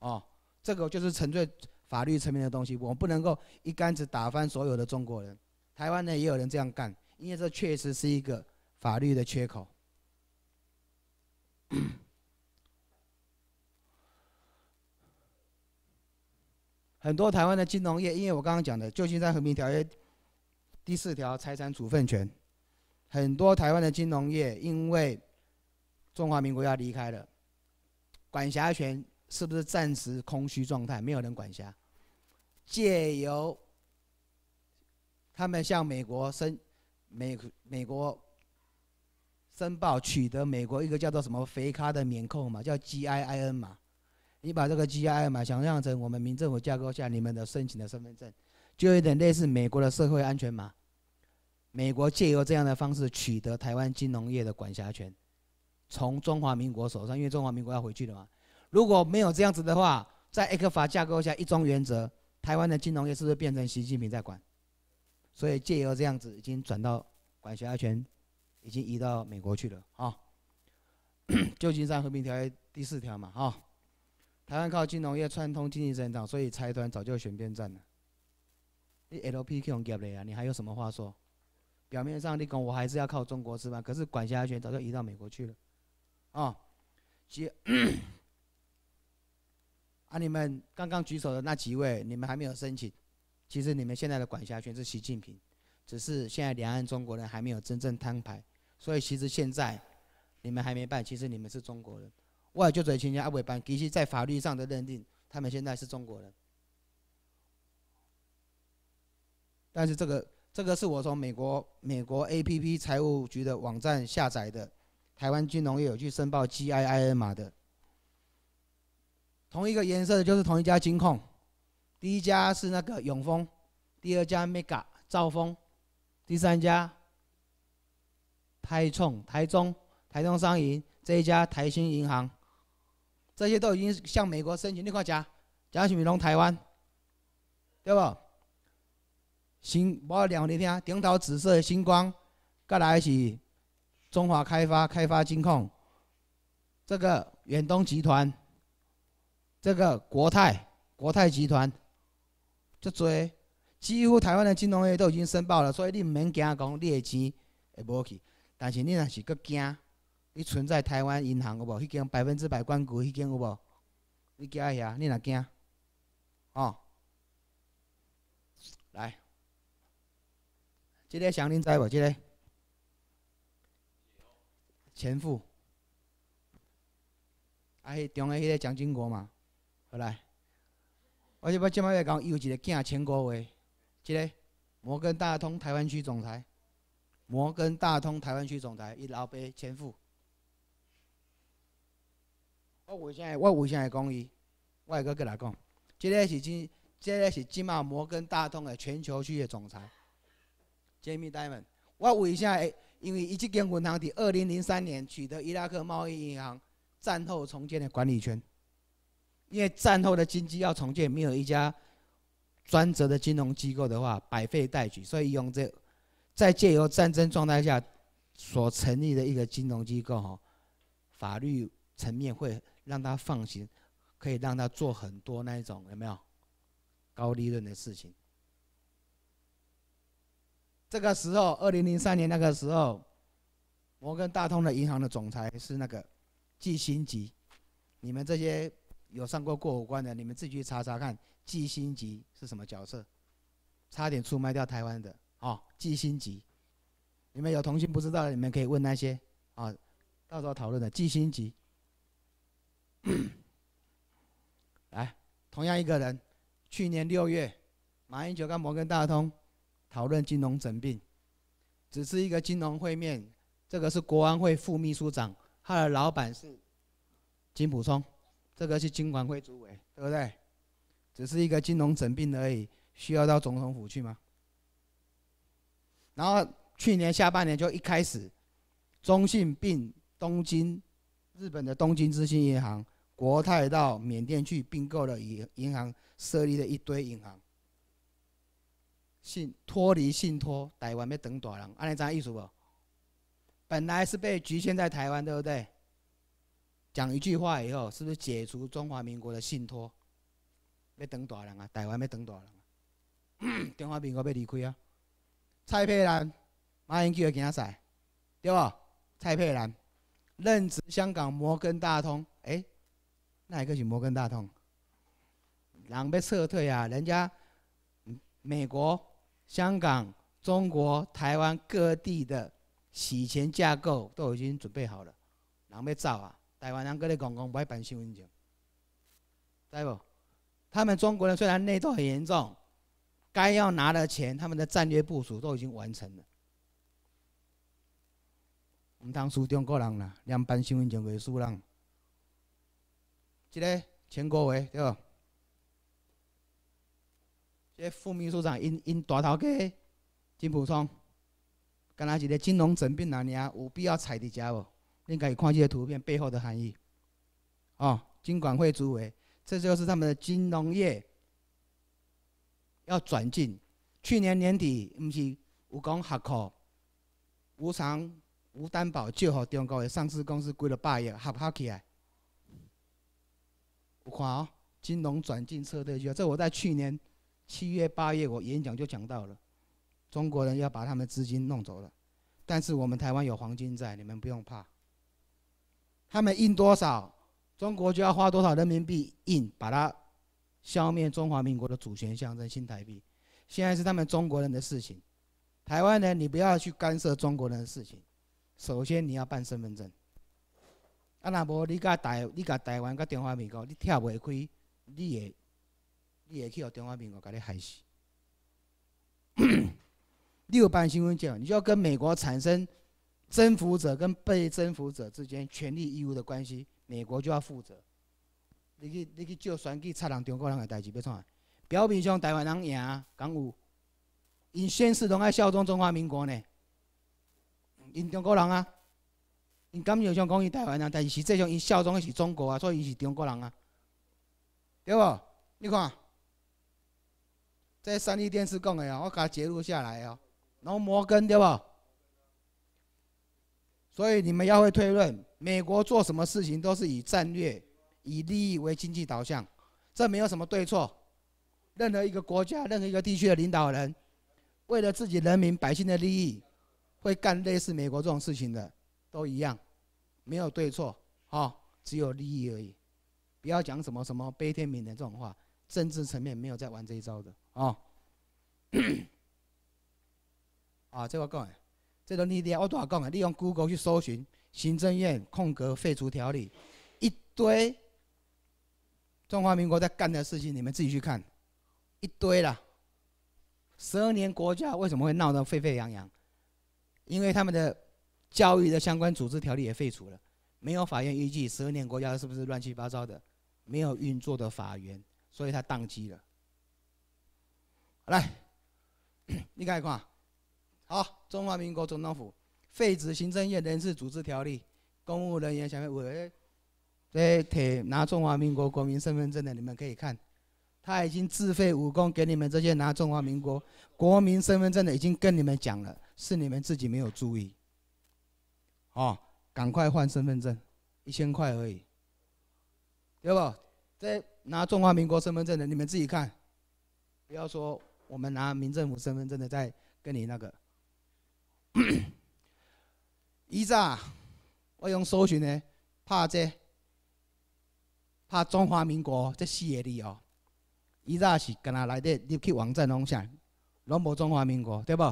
哦，这个就是纯粹法律层面的东西，我不能够一竿子打翻所有的中国人。台湾呢也有人这样干，因为这确实是一个法律的缺口。很多台湾的金融业，因为我刚刚讲的《旧金山和平条约》第四条财产处分权，很多台湾的金融业因为中华民国要离开了，管辖权。是不是暂时空虚状态，没有人管辖？借由他们向美国申美美国申报，取得美国一个叫做什么“肥咖的免扣嘛，叫 G I I N 嘛。你把这个 G I I N 嘛想象成我们民政府架构下你们的申请的身份证，就有点类似美国的社会安全码。美国借由这样的方式取得台湾金融业的管辖权，从中华民国手上，因为中华民国要回去了嘛。如果没有这样子的话，在埃克法架构下一桩原则，台湾的金融业是不是变成习近平在管？所以借由这样子，已经转到管辖权，已经移到美国去了。啊。[COUGHS] 旧金山和平条约第四条嘛，哈，台湾靠金融业串通经济增长，所以财团早就选边站了。你 L P Q 给的呀，你还有什么话说？表面上你跟我还是要靠中国吃饭，可是管辖权早就移到美国去了。啊，接。啊！你们刚刚举手的那几位，你们还没有申请。其实你们现在的管辖权是习近平，只是现在两岸中国人还没有真正摊牌，所以其实现在你们还没办。其实你们是中国人，外就者亲家阿伟班，其实，在法律上的认定，他们现在是中国人。但是这个，这个是我从美国美国 APP 财务局的网站下载的，台湾金融业有去申报 GIIN 码的。同一个颜色的就是同一家金控，第一家是那个永丰，第二家 mega 兆丰，第三家台创台中、台中商银这一家台新银行，这些都已经向美国申请六块假这是美龙台湾？对不？星，我两给听，顶头紫色的星光，再来是中华开发、开发金控，这个远东集团。这个国泰国泰集团，足多，几乎台湾的金融业都已经申报了，所以你唔免惊讲的钱会无去。但是你若是佮惊，你存在台湾银行有无？迄间百分之百控股，迄间有无？你惊喺遐，你若惊，哦，来，即个谁恁知无？即个前夫，啊，迄中个迄个蒋经国嘛。好来，我且把今麦来讲，有一个囝钱国伟，一个摩根大通台湾区总裁，摩根大通台湾区总裁，伊老爸前夫。我为啥？我为啥？讲伊，我系阁过来讲，即个是真，即个是今麦摩根大通的全球区的总裁，Jamie Diamond。我为啥？因为伊这间银行伫二零零三年取得伊拉克贸易银行战后重建的管理权。因为战后的经济要重建，没有一家专责的金融机构的话，百废待举。所以用这，在借由战争状态下所成立的一个金融机构，哈，法律层面会让他放行，可以让他做很多那一种有没有高利润的事情？这个时候，二零零三年那个时候，摩根大通的银行的总裁是那个季新吉，你们这些。有上过过五关的，你们自己去查查看，季新吉是什么角色？差点出卖掉台湾的啊！季新吉，你们有同心不知道的，你们可以问那些啊，到时候讨论的季新吉。[COUGHS] 来，同样一个人，去年六月，马英九跟摩根大通讨论金融整并，只是一个金融会面，这个是国安会副秘书长，他的老板是金普聪。这个是金管会主委，对不对？只是一个金融整并而已，需要到总统府去吗？然后去年下半年就一开始，中信并东京，日本的东京资信银行，国泰到缅甸去并购了银银行，设立了一堆银行，信脱离信托，台湾要等大人，安尼怎意思不？本来是被局限在台湾，对不对？讲一句话以后，是不是解除中华民国的信托？要等多少人啊？台湾要等多少人啊？[CLEARS THROAT] 中华民国要离开啊？蔡佩兰，马英九要他啥？对吧？蔡佩兰任职香港摩根大通，哎，那一个是摩根大通？狼被撤退啊！人家美国、香港、中国、台湾各地的洗钱架构都已经准备好了，狼要造啊！台湾人跟你讲讲，不爱办身份证，对不？他们中国人虽然内斗很严重，该要拿的钱，他们的战略部署都已经完成了，唔通输中国人啦，连办身份证都输人。这个钱国伟对不？这副秘书长因因大头家金普聪，跟那个金融整兵哪里有必要踩的脚不？另看这些图片背后的含义，哦，金管会主委，这就是他们的金融业要转进。去年年底，不是有讲合口无偿无担保借给中国的上市公司几了百亿，合不起来？我看哦，金融转进策略，这我在去年七月八月我演讲就讲到了。中国人要把他们资金弄走了，但是我们台湾有黄金在，你们不用怕。他们印多少，中国就要花多少人民币印，把它消灭中华民国的主权象征新台币。现在是他们中国人的事情，台湾呢，你不要去干涉中国人的事情。首先你要办身份证，啊，那无你甲台，你甲台湾甲中华民国，你拆不开，你也，你也去互中华民国甲你害死。[COUGHS] 你有办身份证，你就要跟美国产生。征服者跟被征服者之间权利义务的关系，美国就要负责。你去你去就算去插人中国人的代志，要创啥？表面上台湾人赢，港务，因现实拢爱效忠中华民国呢。因中国人啊，因感情上讲伊台湾人，但是实际上因效忠的是中国啊，所以伊是中国人啊，对无？你看，这三立电视讲的哦，我甲记录下来哦。然后摩根对无？所以你们要会推论，美国做什么事情都是以战略、以利益为经济导向，这没有什么对错。任何一个国家、任何一个地区的领导人，为了自己人民百姓的利益，会干类似美国这种事情的，都一样，没有对错啊，只有利益而已。不要讲什么什么悲天悯人这种话，政治层面没有在玩这一招的啊。[COUGHS] 啊，这个过来。这个你咧，我都话讲啊，你用 Google 去搜寻“行政院空格废除条例”，一堆中华民国在干的事情，你们自己去看，一堆啦。十二年国家为什么会闹得沸沸扬扬？因为他们的教育的相关组织条例也废除了，没有法院依据，十二年国家是不是乱七八糟的？没有运作的法院，所以它宕机了。来，[COUGHS] 你看一看。好，中华民国总统府废止行政院人事组织条例，公务人员想要我，这铁拿中华民国国民身份证的，你们可以看，他已经自废武功给你们这些拿中华民国国民身份证的，已经跟你们讲了，是你们自己没有注意。哦，赶快换身份证，一千块而已，对不？这拿中华民国身份证的，你们自己看，不要说我们拿民政府身份证的在跟你那个。[COUGHS] 以早我用搜寻呢，拍这拍中华民国这四个字哦，以前是干哪来的入去网站拢啥？拢无中华民国对不？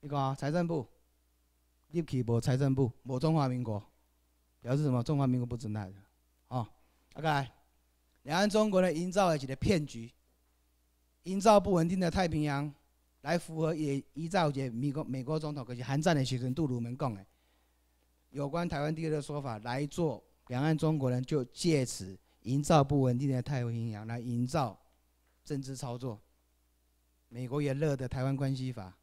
你看财政部入去无财政部无中华民国，表示什么？中华民国不存在哦。o k 两岸中国呢，营造一个骗局，营造不稳定的太平洋。来符合也依照这美国美国总统，可是韩战的学生杜鲁门讲的有关台湾地位的说法来做，两岸中国人就借此营造不稳定的太平洋，来营造政治操作。美国也乐得《台湾关系法》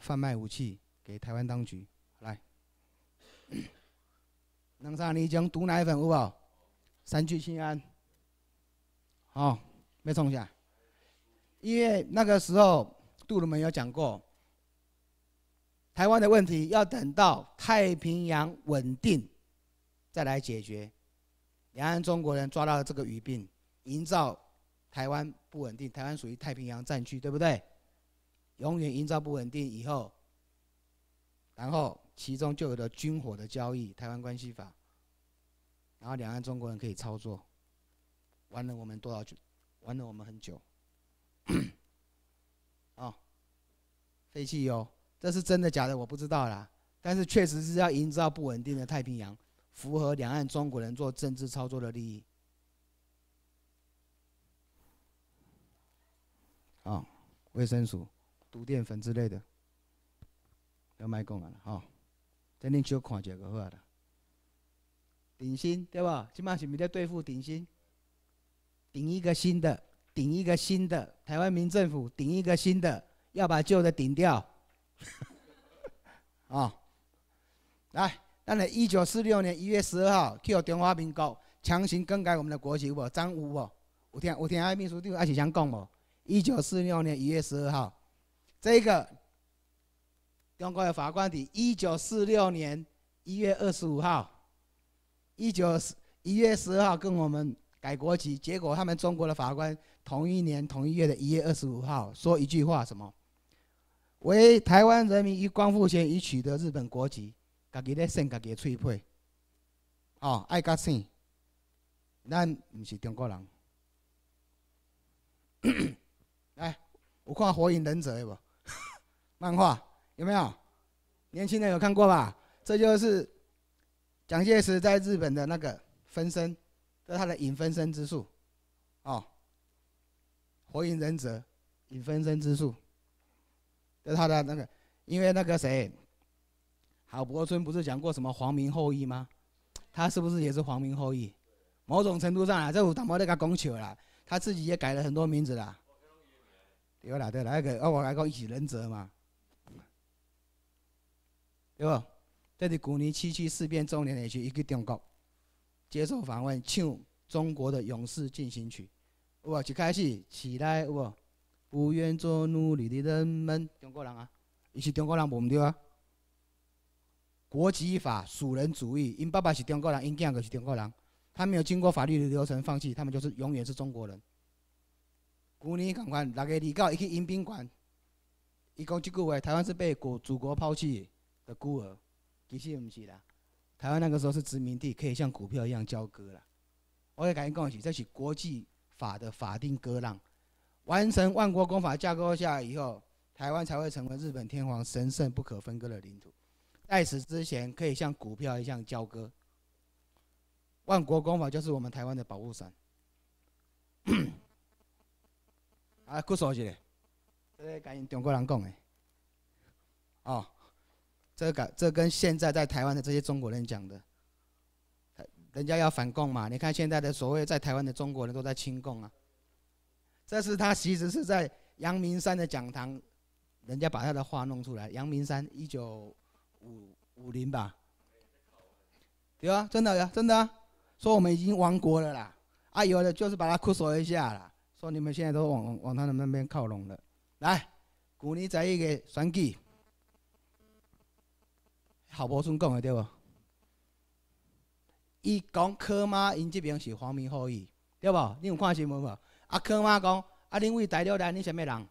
贩卖武器给台湾当局。来，能上你讲毒奶粉五包，三聚氰胺，好，没冲下。因为那个时候，杜鲁门有讲过，台湾的问题要等到太平洋稳定，再来解决。两岸中国人抓到了这个鱼病，营造台湾不稳定，台湾属于太平洋战区，对不对？永远营造不稳定以后，然后其中就有了军火的交易，《台湾关系法》，然后两岸中国人可以操作，玩了我们多少久？玩了我们很久。废汽油，这是真的假的，我不知道啦。但是确实是要营造不稳定的太平洋，符合两岸中国人做政治操作的利益。啊，维生素、毒淀粉之类的，要卖讲啊了哈。等你只看这个好了。顶新对吧？今嘛是没得对付顶新？顶一个新的，顶一个新的，台湾民政府顶一个新的。要把旧的顶掉，[LAUGHS] 哦，来，那你一九四六年一月十二号，去中华民国强行更改我们的国旗不？张武不？有天有天爱秘书对艾启强讲不？一九四六年一月十二号，这个中国的法官的，一九四六年一月二十五号，一九一月十二号跟我们改国旗，结果他们中国的法官同一年同一月的一月二十五号说一句话什么？为台湾人民于光复前已取得日本国籍，家己咧生家己的脆配，哦爱甲信，咱毋是中国人。[COUGHS] 来，有看《火影忍者》有无？[LAUGHS] 漫画有没有？年轻人有看过吧？这就是蒋介石在日本的那个分身，这是他的影分身之术。哦，《火影忍者》影分身之术。对他的那个，因为那个谁，郝柏村不是讲过什么皇明后裔吗？他是不是也是皇明后裔？某种程度上啊，这我谈莫那个讲巧啦，他自己也改了很多名字啦。对啦，对啦，那个哦，我还讲雨人泽嘛，对不？这是古宁七七事变周年去一个中国接受访问，唱中国的《勇士进行曲》，我一开始起来，哇！不愿做奴隶的人们，中国人啊，伊是中国人无毋对啊。国籍法属人主义，因爸爸是中国人，因哥就是中国人，他没有经过法律的流程放弃，他们就是永远是中国人。去年讲过，六月二号伊去迎宾馆，伊讲这句话，台湾是被国祖国抛弃的孤儿，其实毋是啦。台湾那个时候是殖民地，可以像股票一样交割啦。我要赶紧讲一句，这是国际法的法定割让。完成万国公法架构下以后，台湾才会成为日本天皇神圣不可分割的领土。在此之前，可以像股票一样交割。万国公法就是我们台湾的保护伞。[COUGHS] 啊，够说些个，这个敢中国人讲的，哦，这个这跟现在在台湾的这些中国人讲的，人家要反共嘛？你看现在的所谓在台湾的中国人都在亲共啊。但是他其实是在阳明山的讲堂，人家把他的话弄出来。阳明山一九五五零吧，对啊，真的，真的说我们已经亡国了啦。啊，有的就是把他哭诉一下啦，说你们现在都往往他们那边靠拢了。来，古年在一个选举，侯伯春讲的对不？伊讲柯玛，因这边是黄明后裔，对不？你有看新闻无？阿柯妈讲：阿恁位代表来恁什么人？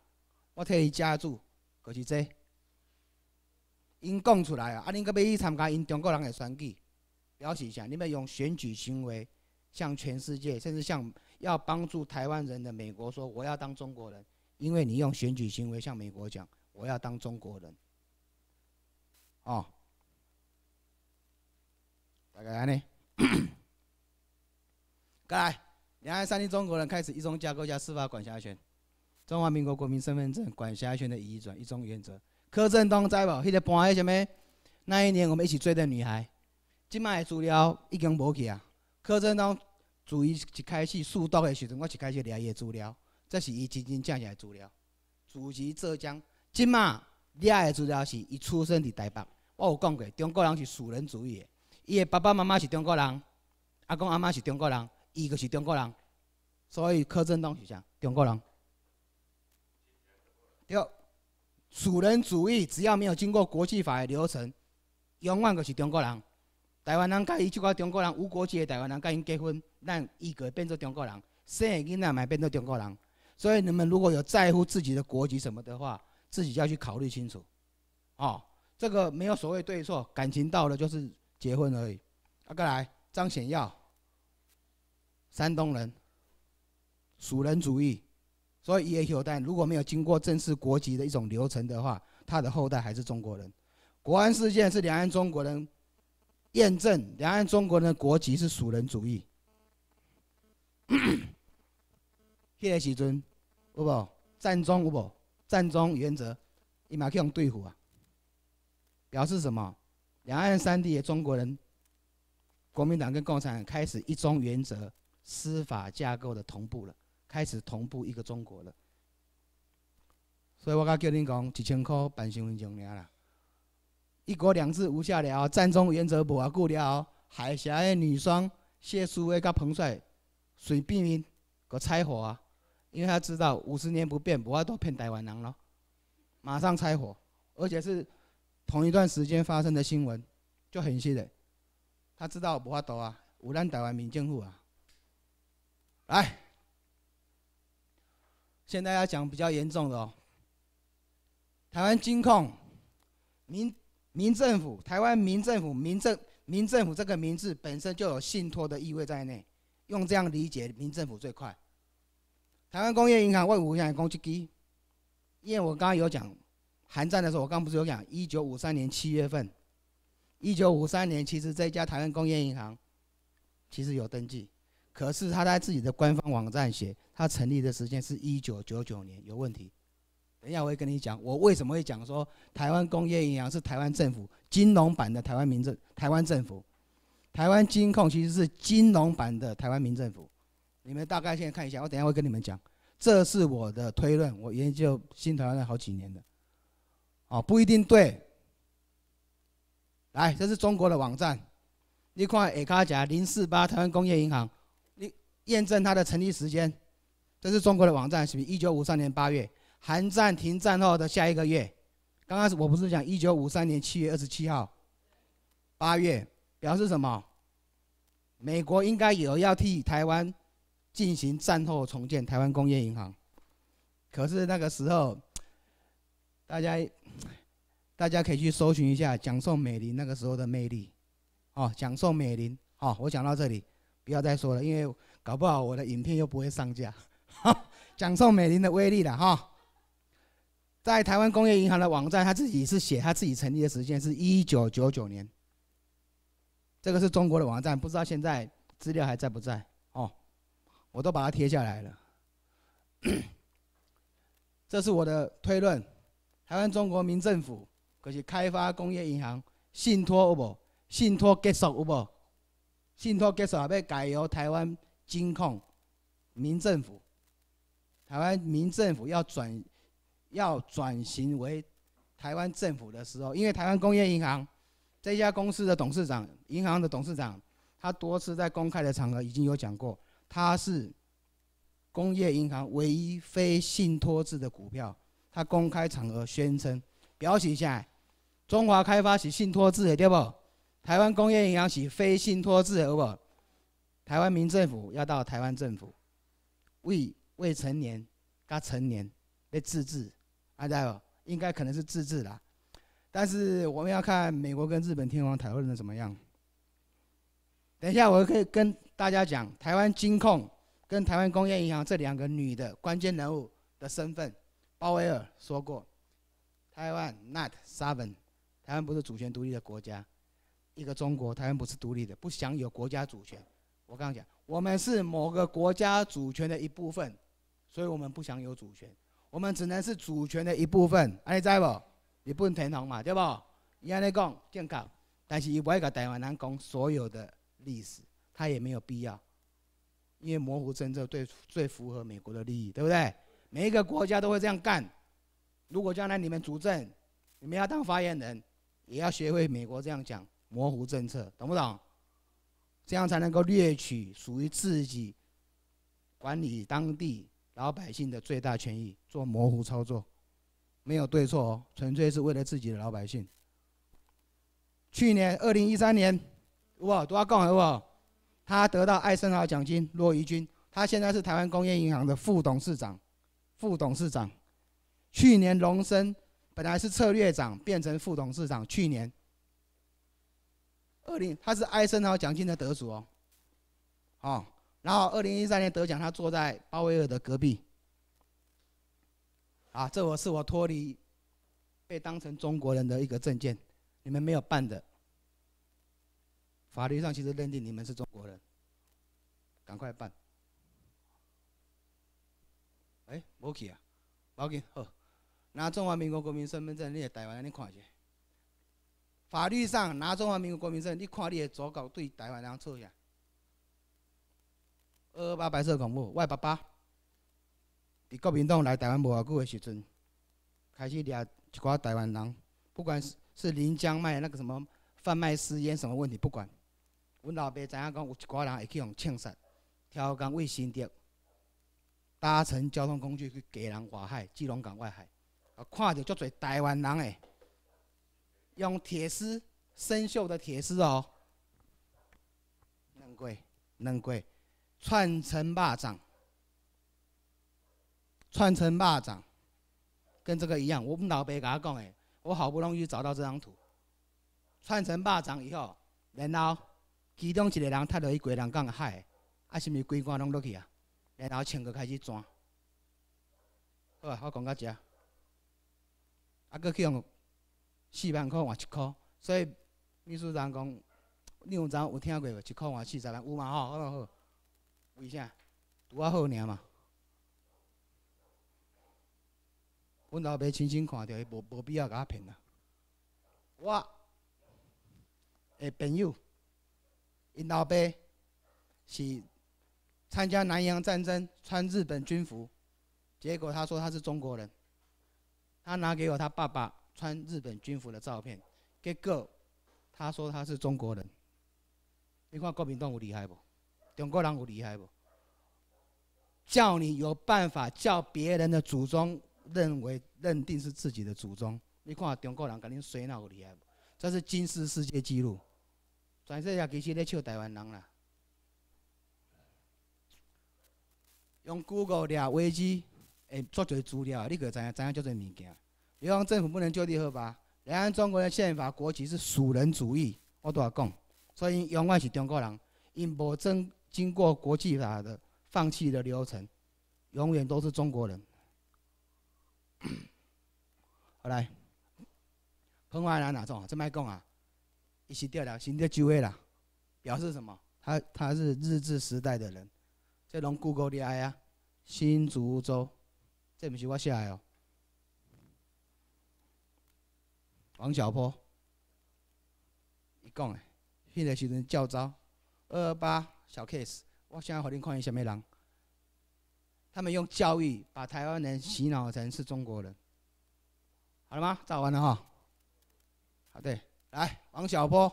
我替伊家住，就是这。因讲出来啊，阿恁阁要去参加因中国人诶选举，表示一下，你们用选举行为向全世界，甚至向要帮助台湾人的美国说，我要当中国人，因为你用选举行为向美国讲，我要当中国人。哦，大家安尼，过 [COUGHS] 来。两岸三地中国人开始一中架构下司法管辖权，中华民国国民身份证管辖权的移转，一中原则。柯震东在不？迄在搬一些物？那一年我们一起追的女孩，即的资料已经无去啊。柯震东注意一开始速度的时阵，我就开始掠伊的资料，这是伊真正正的资料。祖籍浙江，即卖掠的资料是伊出生伫台北。我有讲过，中国人是属人主义的，伊的爸爸妈妈是中国人，阿公阿妈是中国人。伊个是中国人，所以柯震东是啥？中国人。第二，主人主义只要没有经过国际法的流程，永远都是中国人。台湾人甲伊即个中国人无国籍的台湾人甲伊结婚，那伊个变做中国人，生囡仔嘛变做中国人。所以你们如果有在乎自己的国籍什么的话，自己要去考虑清楚。哦，这个没有所谓对错，感情到了就是结婚而已。阿哥来，张显耀。山东人，属人主义，所以也有。但如果没有经过正式国籍的一种流程的话，他的后代还是中国人。国安事件是两岸中国人验证两岸中国人的国籍是属人主义。谢 [COUGHS] 个时尊，有无战中有无战中原则？伊马去用对付啊？表示什么？两岸三地的中国人，国民党跟共产党开始一中原则。司法架构的同步了，开始同步一个中国了。所以我刚叫恁讲，一千块办身份证尔啦。一国两制无效了，战中原则无法顾了。海峡的女双、谢书威、甲彭帅，随便伊个拆伙啊，因为他知道五十年不变，无法都骗台湾人咯。马上拆伙，而且是同一段时间发生的新闻，就很实的。他知道无法都啊，无让台湾民政府啊。来，现在要讲比较严重的哦。台湾金控，民民政府，台湾民政府，民政民政府这个名字本身就有信托的意味在内，用这样理解，民政府最快。台湾工业银行为五家公契一，因为我刚刚有讲，寒战的时候，我刚不是有讲，一九五三年七月份，一九五三年其实这家台湾工业银行其实有登记。可是他在自己的官方网站写，他成立的时间是1999年，有问题。等一下我会跟你讲，我为什么会讲说台湾工业银行是台湾政府金融版的台湾民政，台湾政府，台湾金控其实是金融版的台湾民政府。你们大概现在看一下，我等下会跟你们讲，这是我的推论，我研究新台湾好几年的，哦，不一定对。来，这是中国的网站，你看，A 卡甲零四八台湾工业银行。验证它的成立时间，这是中国的网站，是不是一九五三年八月，韩战停战后的下一个月。刚开始，我不是讲一九五三年七月二十七号，八月表示什么？美国应该有要替台湾进行战后重建，台湾工业银行。可是那个时候，大家大家可以去搜寻一下蒋宋美龄那个时候的魅力，哦，蒋宋美龄。哦，我讲到这里，不要再说了，因为。搞不好我的影片又不会上架，[LAUGHS] 讲宋美龄的威力了哈。在台湾工业银行的网站，他自己是写，他自己成立的时间是一九九九年。这个是中国的网站，不知道现在资料还在不在哦？我都把它贴下来了。[COUGHS] 这是我的推论：台湾中国民政府，可是开发工业银行信托有无？信托结束有无？信托结束也要改由台湾。金控、民政府、台湾民政府要转、要转型为台湾政府的时候，因为台湾工业银行这家公司的董事长、银行的董事长，他多次在公开的场合已经有讲过，他是工业银行唯一非信托制的股票。他公开场合宣称，表起下来，中华开发是信托制的，对不？台湾工业银行是非信托制的，对不？台湾民政府要到台湾政府，未未成年，他成年被自治，啊，对吧？应该可能是自治啦，但是我们要看美国跟日本天皇、讨论的怎么样。等一下我可以跟大家讲，台湾金控跟台湾工业银行这两个女的关键人物的身份。鲍威尔说过，台湾 Not Sovereign，台湾不是主权独立的国家，一个中国，台湾不是独立的，不享有国家主权。我刚刚讲，我们是某个国家主权的一部分，所以我们不享有主权，我们只能是主权的一部分。你在不？你不能天同嘛，对不？伊安尼讲进口，但是伊不会个台湾人讲所有的历史，他也没有必要，因为模糊政策最最符合美国的利益，对不对？每一个国家都会这样干。如果将来你们主政，你们要当发言人，也要学会美国这样讲模糊政策，懂不懂？这样才能够掠取属于自己管理当地老百姓的最大权益，做模糊操作，没有对错哦，纯粹是为了自己的老百姓。去年二零一三年，哇，都要讲好不好？他得到爱森豪奖金，骆宜君，他现在是台湾工业银行的副董事长，副董事长。去年荣升，本来是策略长变成副董事长，去年。二零，他是艾森豪奖金的得主哦，好，然后二零一三年得奖，他坐在鲍威尔的隔壁。啊，这我是我脱离被当成中国人的一个证件，你们没有办的，法律上其实认定你们是中国人，赶快办。哎 o 去啊，OK，好，拿中华民国国民身份证，你也台湾那你看一下。法律上拿中华民国民证，你看你的左稿对台湾人做啥？二二八白色恐怖，Y 爸爸，伫国民党来台湾无偌久的时阵，开始掠一寡台湾人，不管是是临江卖那个什么贩卖私烟什么问题，不管，阮老爸知影讲有一寡人会去用枪杀，挑工卫生的，搭乘交通工具去鸡人外海、基隆港外海，啊，看到足侪台湾人诶。用铁丝，生锈的铁丝哦，能贵能贵，串成蚂蚱，串成蚂蚱，跟这个一样。我们老辈甲讲，哎，我好不容易找到这张图，串成蚂蚱以后，然后其中一个人踩到一个人讲的海，啊，是毋是规罐拢落去啊？然后全部开始钻，好我讲到这，啊，搁去用。四万块换七块，所以秘书长讲，你们昨有听过无？七块换四十万，有嘛吼？好好，为啥？拄我好尔嘛。阮老爸亲身看着，伊无无必要甲我骗啦。我诶朋友，因老爸是参加南洋战争穿日本军服，结果他说他是中国人，他拿给我他爸爸。穿日本军服的照片，结果他说他是中国人。你看国民党有厉害不？中国人有厉害不？叫你有办法叫别人的祖宗认为认定是自己的祖宗。你看中国人肯定水那有厉害不？这是惊世世界纪录。全世界其实咧笑台湾人啦。用 Google 查危机，诶，做做资料你可知影知影叫做物件？地方政府不能就地合法。两岸中国的宪法国旗是属人主义，我都要讲。所以永远是中国人，因无经经过国际法的放弃的流程，永远都是中国人。[COUGHS] 好来，彭华南哪种？这卖讲啊，一起钓了，新的几会啦？表示什么？他他是日治时代的人，这拢 Google 的啊，新竹州，这不是我写的哦。王小波，伊讲诶，迄个时阵叫招二二八小 case。我现在互恁看伊虾米人，他们用教育把台湾人洗脑成是中国人。好了吗？找完了哈。好，对，来，王小波，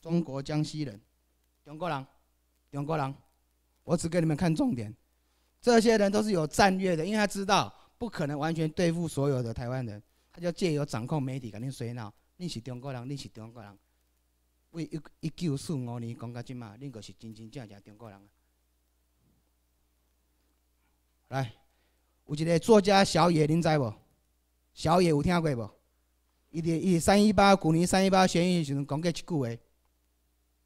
中国江西人，中国人，中国人。我只给你们看重点，这些人都是有战略的，因为他知道不可能完全对付所有的台湾人。他借由掌控媒体，甲恁洗脑。恁是中国人，恁是中国人。为一九四五年讲到这嘛，恁就是真真正正中国人。来，有一个作家小野，恁知无？小野有听过无？一点一三一八去年三一八，言时阵讲过一句话，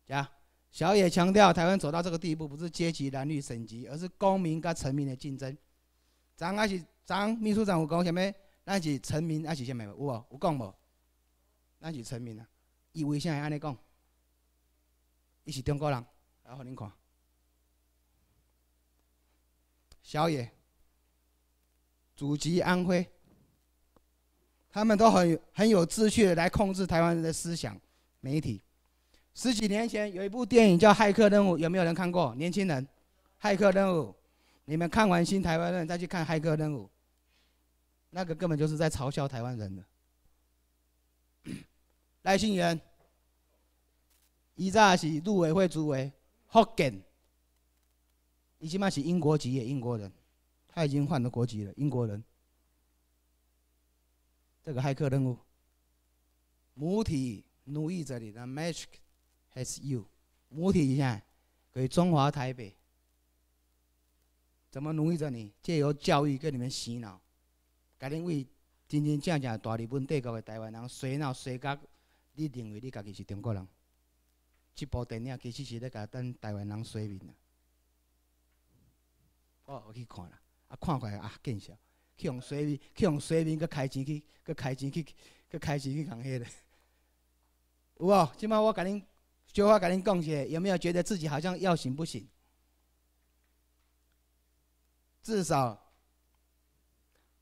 啥？小野强调，台湾走到这个地步，不是阶级男女等级，而是公民甲臣民的竞争。张还是张秘书长有讲啥物？咱是臣民，还是虾米？有无？有讲无？咱是臣民啊！伊为啥会安尼讲？伊是中国人。然后你看，小野，祖籍安徽。他们都很很有秩序来控制台湾人的思想、媒体。十几年前有一部电影叫《骇客任务》，有没有人看过？年轻人，《骇客任务》。你们看完《新台湾人》再去看《骇客任务》。那个根本就是在嘲笑台湾人的。[COUGHS] 赖信元，伊扎是入委会主委 h o g a n 伊起码是英国籍的英国人，他已经换了国籍了，英国人。这个骇客任务，母体奴役着你，Magic has you。母体一下给中华台北，怎么奴役着你？借由教育给你们洗脑。甲恁为真真正正大日本帝国的台湾人洗脑洗甲，你认为你家己是中国人？这部电影其实是咧甲咱台湾人洗面啦。我去看啦，啊，看开啊，见笑，去用洗面，去用洗面，搁开钱去，搁开钱去，搁开钱去共迄个。有无？即摆我甲恁，小我甲恁讲一下，有没有觉得自己好像要醒不醒？至少。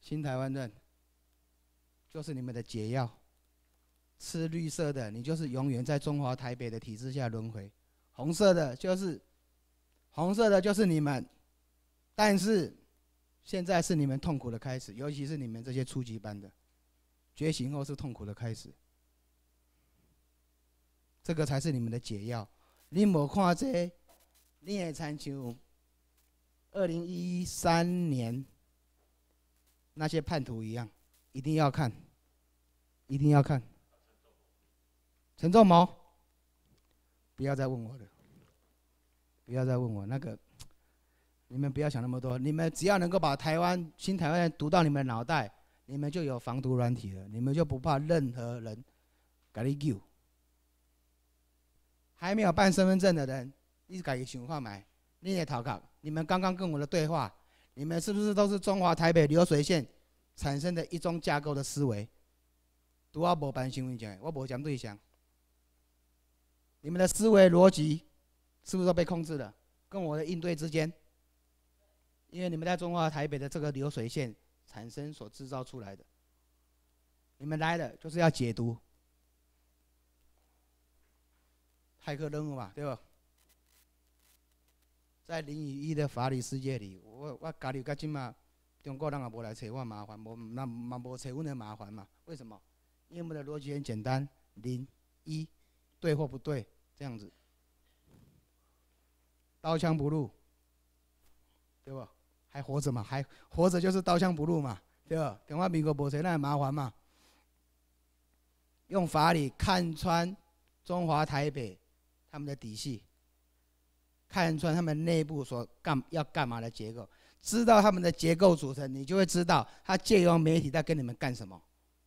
新台湾论，就是你们的解药。吃绿色的，你就是永远在中华台北的体制下轮回；红色的，就是红色的，就是你们。但是，现在是你们痛苦的开始，尤其是你们这些初级班的。觉醒后是痛苦的开始。这个才是你们的解药。你莫看这，你也参求。二零一三年。那些叛徒一样，一定要看，一定要看。陈仲谋，不要再问我了，不要再问我那个。你们不要想那么多，你们只要能够把台湾新台湾读到你们脑袋，你们就有防毒软体了，你们就不怕任何人。还没有办身份证的人，你敢有想法没？你也逃不你们刚刚跟我的对话。你们是不是都是中华台北流水线产生的一种架构的思维？拄要无办新闻讲，我无讲对象。你们的思维逻辑是不是都被控制了？跟我的应对之间，因为你们在中华台北的这个流水线产生所制造出来的，你们来了就是要解读太可任务嘛，对吧？在零与一的法理世界里，我我家里个种嘛，中国人也无来找我麻烦，无那嘛无找我的麻烦嘛。为什么？因为我们的逻辑很简单，零一，对或不对，这样子，刀枪不入，对不？还活着嘛？还活着就是刀枪不入嘛，对？等湾民国不找那麻烦嘛？用法理看穿中华台北他们的底细。看穿他们内部所干要干嘛的结构，知道他们的结构组成，你就会知道他借用媒体在跟你们干什么，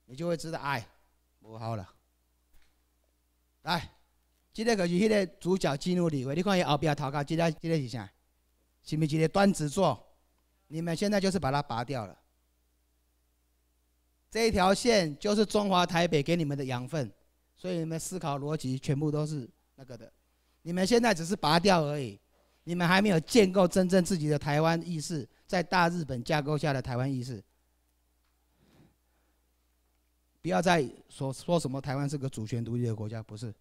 你就会知道。哎，不好了，来，今天可是那个主角进入里位，你看一不要逃咖，今天今天是啥？是不今天端子座？你们现在就是把它拔掉了，这一条线就是中华台北给你们的养分，所以你们思考逻辑全部都是那个的。你们现在只是拔掉而已，你们还没有建构真正自己的台湾意识，在大日本架构下的台湾意识。不要再说说什么台湾是个主权独立的国家，不是。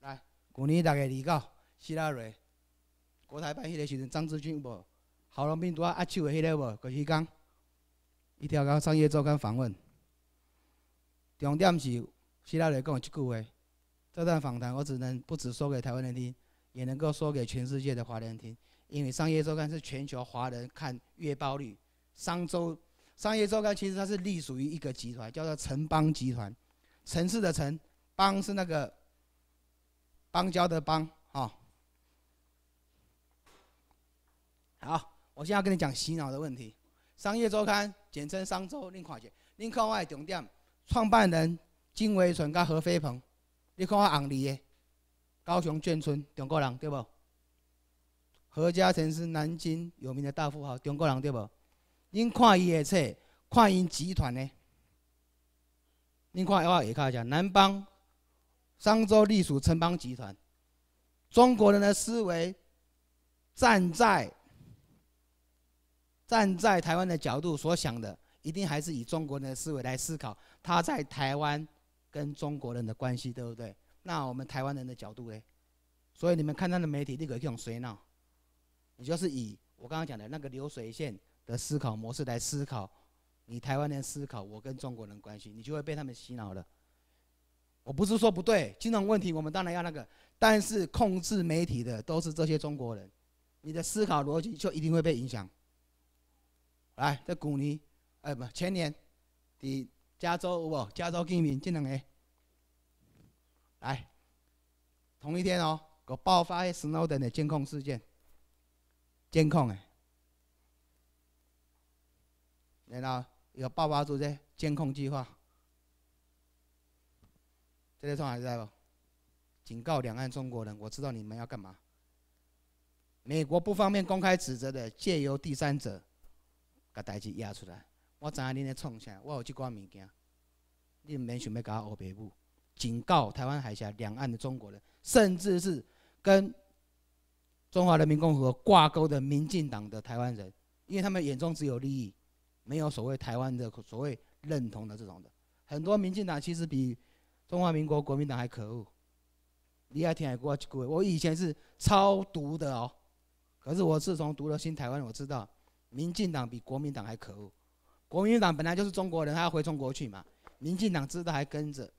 来，古年大概离高，希拉蕊，国台办迄个时阵，张志军无，郝龙斌啊阿去的迄个无，郭是讲，一条到商业周刊访问，重点是希拉瑞讲的这句话。这段访谈我只能不止说给台湾人听，也能够说给全世界的华人听，因为《商业周刊》是全球华人看月报率。商周《商业周刊》其实它是隶属于一个集团，叫做城邦集团，城市的城，邦是那个邦交的邦啊。好，我现在跟你讲洗脑的问题，《商业周刊》简称商周，另看界，另恁看我重点，创办人金维纯跟何飞鹏。你看我红里的高雄眷村，中国人对不？何家成是南京有名的大富豪，中国人对不？您看伊的册，看伊集团呢？您看我下一下，南邦商周隶属城邦集团，中国人的思维站在站在台湾的角度所想的，一定还是以中国人的思维来思考，他在台湾。跟中国人的关系对不对？那我们台湾人的角度呢？所以你们看他的媒体，那个这种水脑，你就是以我刚刚讲的那个流水线的思考模式来思考，你台湾人思考我跟中国人关系，你就会被他们洗脑了。我不是说不对，金融问题我们当然要那个，但是控制媒体的都是这些中国人，你的思考逻辑就一定会被影响。来，这古尼，哎，不，前年的。加州有无？加州居民这两个，来，同一天哦，个爆发 Snowden 的监控事件，监控诶，然后有爆发出这监控计划，这条船还在不？警告两岸中国人，我知道你们要干嘛。美国不方便公开指责的，借由第三者，把台志压出来。我知阿恁在创啥，我有几寡物件，恁免想要教我学爸母。警告台湾海峡两岸的中国人，甚至是跟中华人民共和国挂钩的民进党的台湾人，因为他们眼中只有利益，没有所谓台湾的所谓认同的这种的。很多民进党其实比中华民国国民党还可恶。你也听海哥我以前是超毒的哦，可是我自从读了新台湾，我知道民进党比国民党还可恶。国民党本来就是中国人，他要回中国去嘛？民进党知道还跟着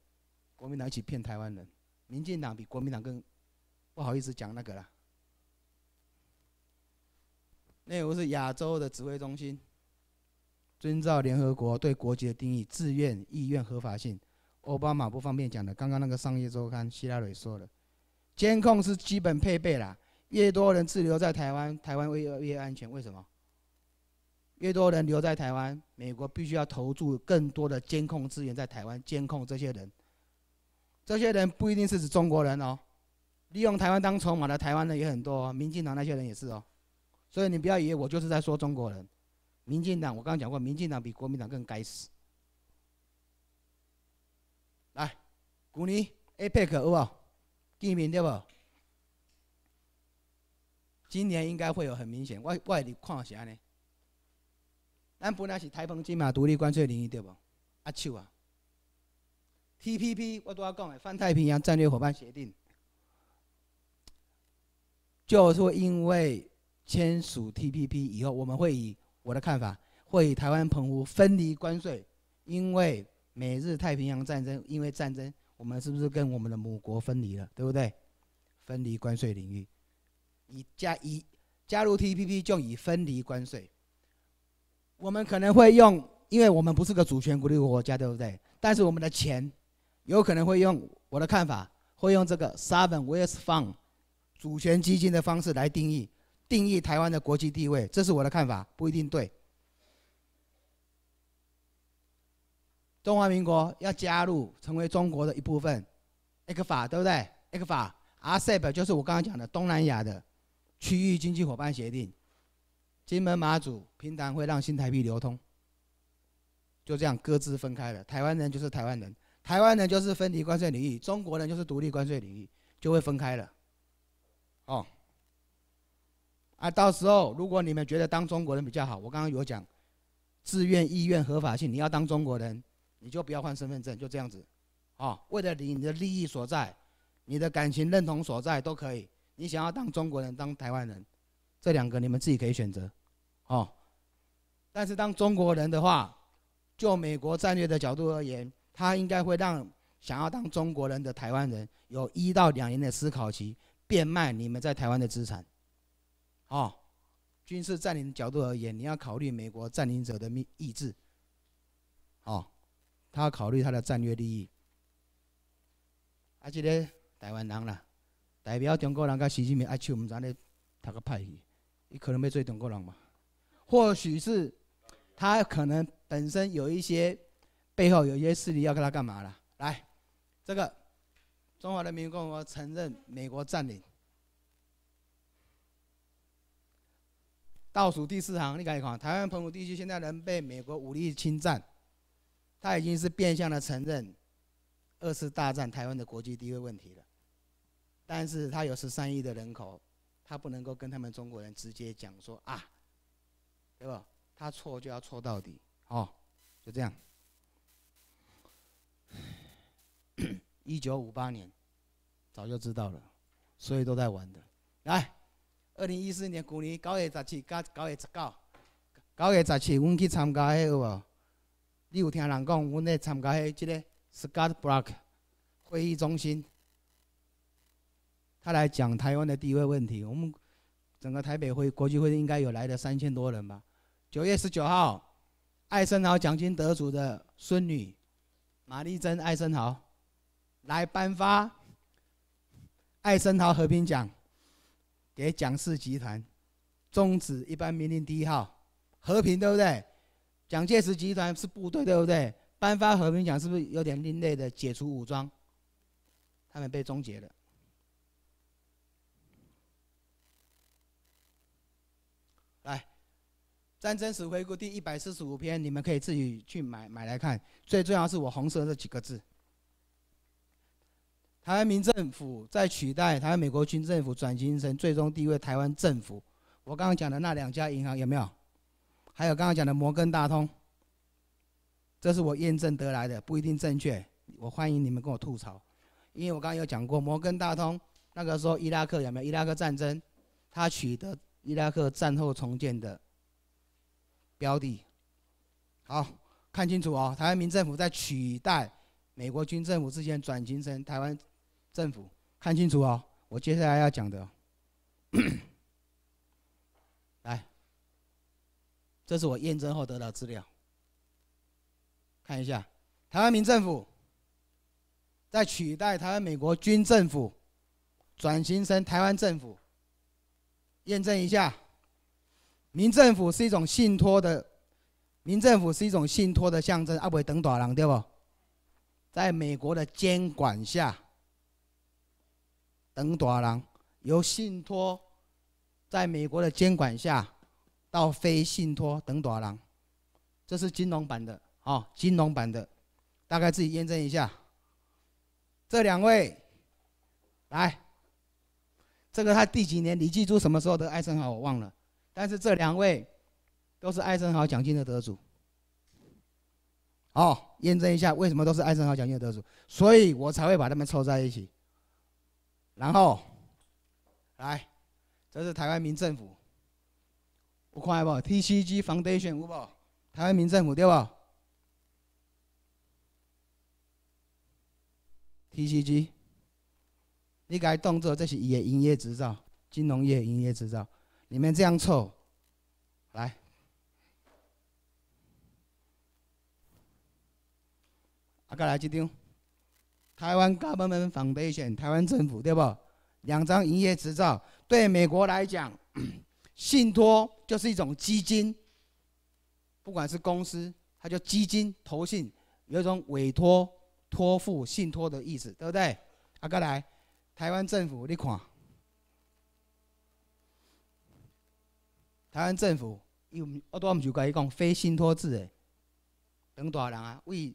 国民党一起骗台湾人。民进党比国民党更不好意思讲那个啦。那个是亚洲的指挥中心。遵照联合国对国籍的定义，自愿、意愿、合法性。奥巴马不方便讲的，刚刚那个商业周刊希拉蕊说的，监控是基本配备啦。越多人滞留在台湾，台湾越越安全，为什么？越多人留在台湾，美国必须要投注更多的监控资源在台湾监控这些人。这些人不一定是指中国人哦，利用台湾当筹码的台湾人也很多，民进党那些人也是哦。所以你不要以为我就是在说中国人，民进党我刚刚讲过，民进党比国民党更该死。来，古尼 APEC 好不好？见面对不？今年应该会有很明显外外力矿险呢。咱本来是台澎金马独立关税领域，对不？啊，手啊，TPP 我都要讲的泛太平洋战略伙伴协定，就是因为签署 TPP 以后，我们会以我的看法，会以台湾澎湖分离关税。因为美日太平洋战争，因为战争，我们是不是跟我们的母国分离了？对不对？分离关税领域，以加以加入 TPP 就以分离关税。我们可能会用，因为我们不是个主权独立国家，对不对？但是我们的钱，有可能会用。我的看法会用这个 Sovereign w e a l t Fund 主权基金的方式来定义定义台湾的国际地位，这是我的看法，不一定对。中华民国要加入成为中国的一部分，ECFA 对不对？ECFA RCEP 就是我刚刚讲的东南亚的区域经济伙伴协定。金门、马祖、平潭会让新台币流通，就这样各自分开了。台湾人就是台湾人，台湾人就是分离关税领域，中国人就是独立关税领域，就会分开了。哦，啊，到时候如果你们觉得当中国人比较好，我刚刚有讲，自愿、意愿、合法性，你要当中国人，你就不要换身份证，就这样子。哦，为了你的利益所在，你的感情认同所在都可以，你想要当中国人，当台湾人。这两个你们自己可以选择，哦。但是当中国人的话，就美国战略的角度而言，他应该会让想要当中国人的台湾人有一到两年的思考期，变卖你们在台湾的资产。哦，军事占领角度而言，你要考虑美国占领者的命意志。哦，他要考虑他的战略利益。啊，这个台湾人啦，代表中国人跟习近平握手，唔知咧，他个屁。你可能被追等过狼嘛？或许是他可能本身有一些背后有一些势力要跟他干嘛了。来，这个中华人民共和国承认美国占领，倒数第四行，你看一看，台湾澎湖地区现在能被美国武力侵占，他已经是变相的承认二次大战台湾的国际地位问题了。但是，他有十三亿的人口。他不能够跟他们中国人直接讲说啊，对吧？他错就要错到底，哦，就这样。一九五八年，早就知道了，所以都在玩的。来，二零一四年，去年九月十七加九月十九，九月十七，阮去参加迄有无？你有听人讲，阮咧参加迄即个 s k o t b r o c k 会议中心。他来讲台湾的地位问题。我们整个台北会国际会应该有来的三千多人吧。九月十九号，爱森豪奖金得主的孙女玛丽珍爱森豪来颁发爱森豪和平奖给蒋氏集团，终止一般命令第一号和平，对不对？蒋介石集团是部队，对不对？颁发和平奖是不是有点另类的解除武装？他们被终结了。战争史回顾第一百四十五篇，你们可以自己去买买来看。最重要是我红色这几个字。台湾民政府在取代台湾美国军政府，转型成最终地位台湾政府。我刚刚讲的那两家银行有没有？还有刚刚讲的摩根大通，这是我验证得来的，不一定正确。我欢迎你们跟我吐槽，因为我刚刚有讲过摩根大通那个时候伊拉克有没有伊拉克战争？它取得伊拉克战后重建的。标的，好看清楚哦。台湾民政府在取代美国军政府之前转型成台湾政府，看清楚哦。我接下来要讲的，[COUGHS] 来，这是我验证后得到资料，看一下，台湾民政府在取代台湾美国军政府，转型成台湾政府，验证一下。民政府是一种信托的，民政府是一种信托的象征，阿不会等大人对不？在美国的监管下，等大人由信托，在美国的监管下到非信托等大人，这是金融版的啊，金融版的，大概自己验证一下。这两位，来，这个他第几年？你记住什么时候得癌症啊？我忘了。但是这两位都是艾森豪奖金的得主，哦，验证一下为什么都是艾森豪奖金的得主，所以我才会把他们凑在一起。然后，来，这是台湾民政府，不快不？TCG Foundation，好不台湾民政府对吧？TCG，你该动作，这是业营业执照，金融业营业执照。你们这样凑，来，阿哥来听听。台湾 Government Foundation，台湾政府，对不？两张营业执照，对美国来讲，[CLEARS THROAT] 信托就是一种基金。不管是公司，它叫基金投信，有一种委托托付信托的意思，对不对？阿哥来，台湾政府你看。台湾政府又，我多唔就甲伊讲非信托制的，长大人啊为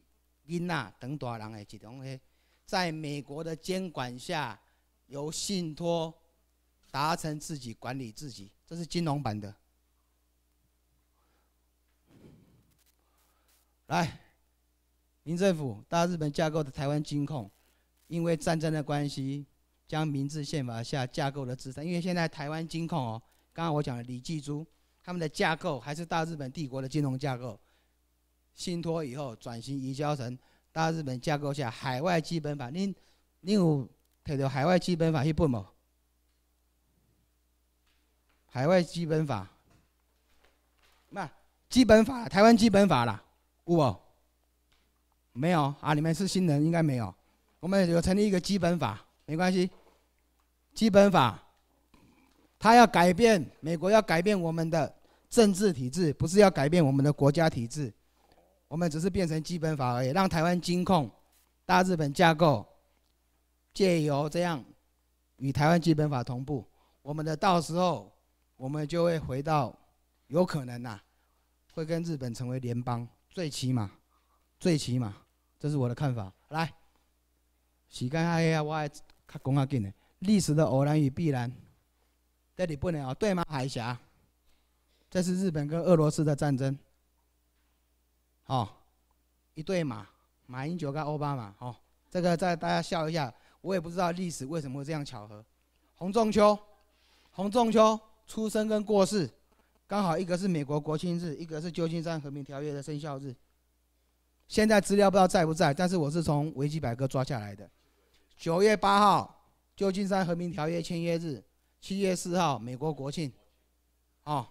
囡仔长大人的一种个，在美国的监管下，由信托达成自己管理自己，这是金融版的。来，民政府大日本架构的台湾金控，因为战争的关系，将明治宪法下架构的资产，因为现在台湾金控哦。刚刚我讲的李继珠，他们的架构还是大日本帝国的金融架构，信托以后转型移交成大日本架构下海外基本法。您，您有摕到海外基本法去分吗？海外基本法？那基本法，台湾基本法啦，有无？没有啊？你们是新人，应该没有。我们有成立一个基本法，没关系。基本法。他要改变美国，要改变我们的政治体制，不是要改变我们的国家体制。我们只是变成基本法而已，让台湾金控、大日本架构借由这样与台湾基本法同步。我们的到时候，我们就会回到有可能呐，会跟日本成为联邦。最起码，最起码，这是我的看法。来，时间还耶，我讲较紧的，历史的偶然与必然。这里不能哦，对吗？海峡，这是日本跟俄罗斯的战争。哦，一对马，马英九跟奥巴马哦，这个在大家笑一下，我也不知道历史为什么会这样巧合。洪仲秋，洪仲秋出生跟过世刚好一个是美国国庆日，一个是旧金山和平条约的生效日。现在资料不知道在不在，但是我是从维基百科抓下来的。九月八号，旧金山和平条约签约日。七月四号，美国国庆，啊，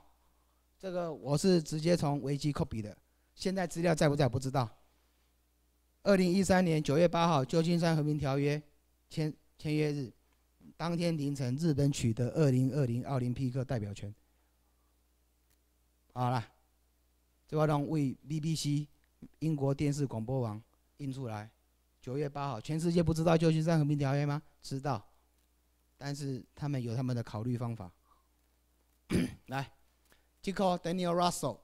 这个我是直接从维基克比的。现在资料在不在不知道。二零一三年九月八号，旧金山和平条约签签约日，当天凌晨，日本取得二零二零奥林匹克代表权。好了，这块让为 BBC 英国电视广播网印出来。九月八号，全世界不知道旧金山和平条约吗？知道。但是他们有他们的考虑方法。[COUGHS] 来 t a c o Daniel Russell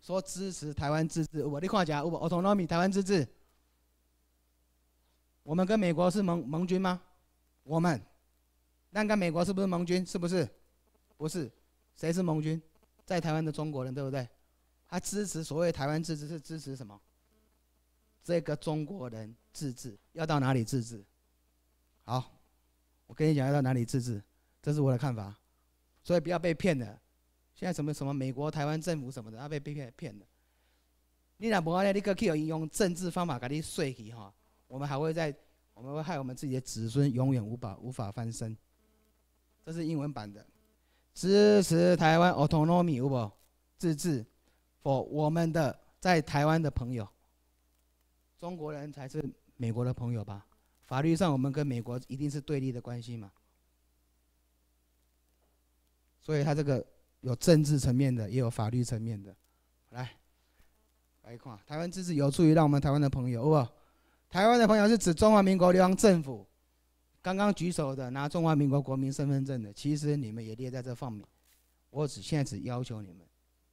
说支持台湾自治，我的话讲，我 autonomy 台湾自治。我们跟美国是盟盟军吗？我们？那跟美国是不是盟军？是不是？不是。谁是盟军？在台湾的中国人，对不对？他支持所谓台湾自治是支持什么？这个中国人自治要到哪里自治？好。我跟你讲要到哪里自治，这是我的看法，所以不要被骗了。现在什么什么美国、台湾政府什么的，要被被骗骗了。你若不按你个 k e 用政治方法给你睡去哈，我们还会在，我们会害我们自己的子孙永远无法无法翻身。这是英文版的，支持台湾 autonomy，好不自治，for 我们的在台湾的朋友。中国人才是美国的朋友吧？法律上，我们跟美国一定是对立的关系嘛，所以他这个有政治层面的，也有法律层面的，来来看，台湾支持有助于让我们台湾的朋友，哦，不台湾的朋友是指中华民国中央政府，刚刚举手的拿中华民国国民身份证的，其实你们也列在这方面，我只现在只要求你们，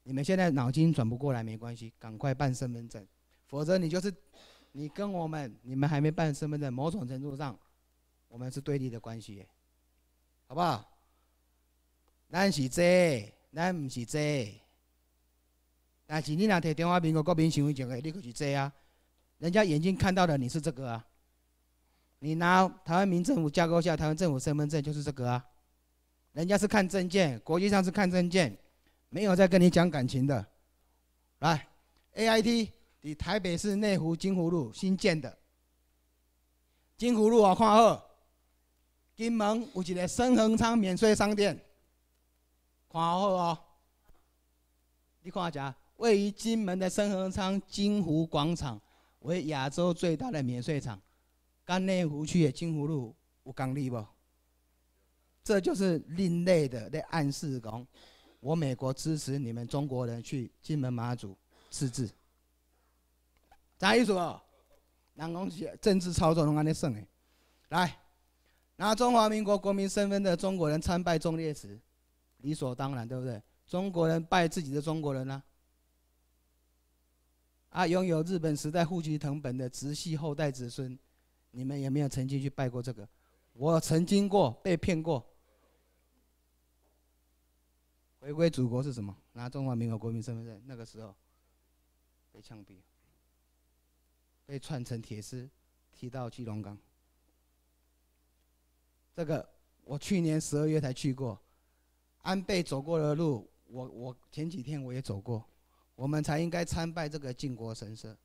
你们现在脑筋转不过来没关系，赶快办身份证，否则你就是。你跟我们，你们还没办身份证，某种程度上，我们是对立的关系，好不好？咱是 Z，咱不是 Z，但是你拿提中华民国国民身份证的，你就是 Z 啊。人家眼睛看到的你是这个，啊，你拿台湾民政府架构下台湾政府身份证就是这个。啊，人家是看证件，国际上是看证件，没有在跟你讲感情的。来，A I T。以台北市内湖金湖路新建的金湖路啊，看好，金门有一个深恒昌免税商店，看好哦，你看下位于金门的深恒昌金湖广场为亚洲最大的免税场。甘内湖区的金湖路有讲理不？这就是另类的在暗示讲，我美国支持你们中国人去金门马祖自治。啥意思哦？南宫杰政治操作，侬安尼算的。来，拿中华民国国民身份的中国人参拜忠烈祠，理所当然，对不对？中国人拜自己的中国人呢？啊，拥有日本时代户籍藤本的直系后代子孙，你们有没有曾经去拜过这个？我曾经过被骗过。回归祖国是什么？拿中华民国国民身份证，那个时候被枪毙。被串成铁丝，踢到基隆港。这个我去年十二月才去过，安倍走过的路，我我前几天我也走过。我们才应该参拜这个靖国神社。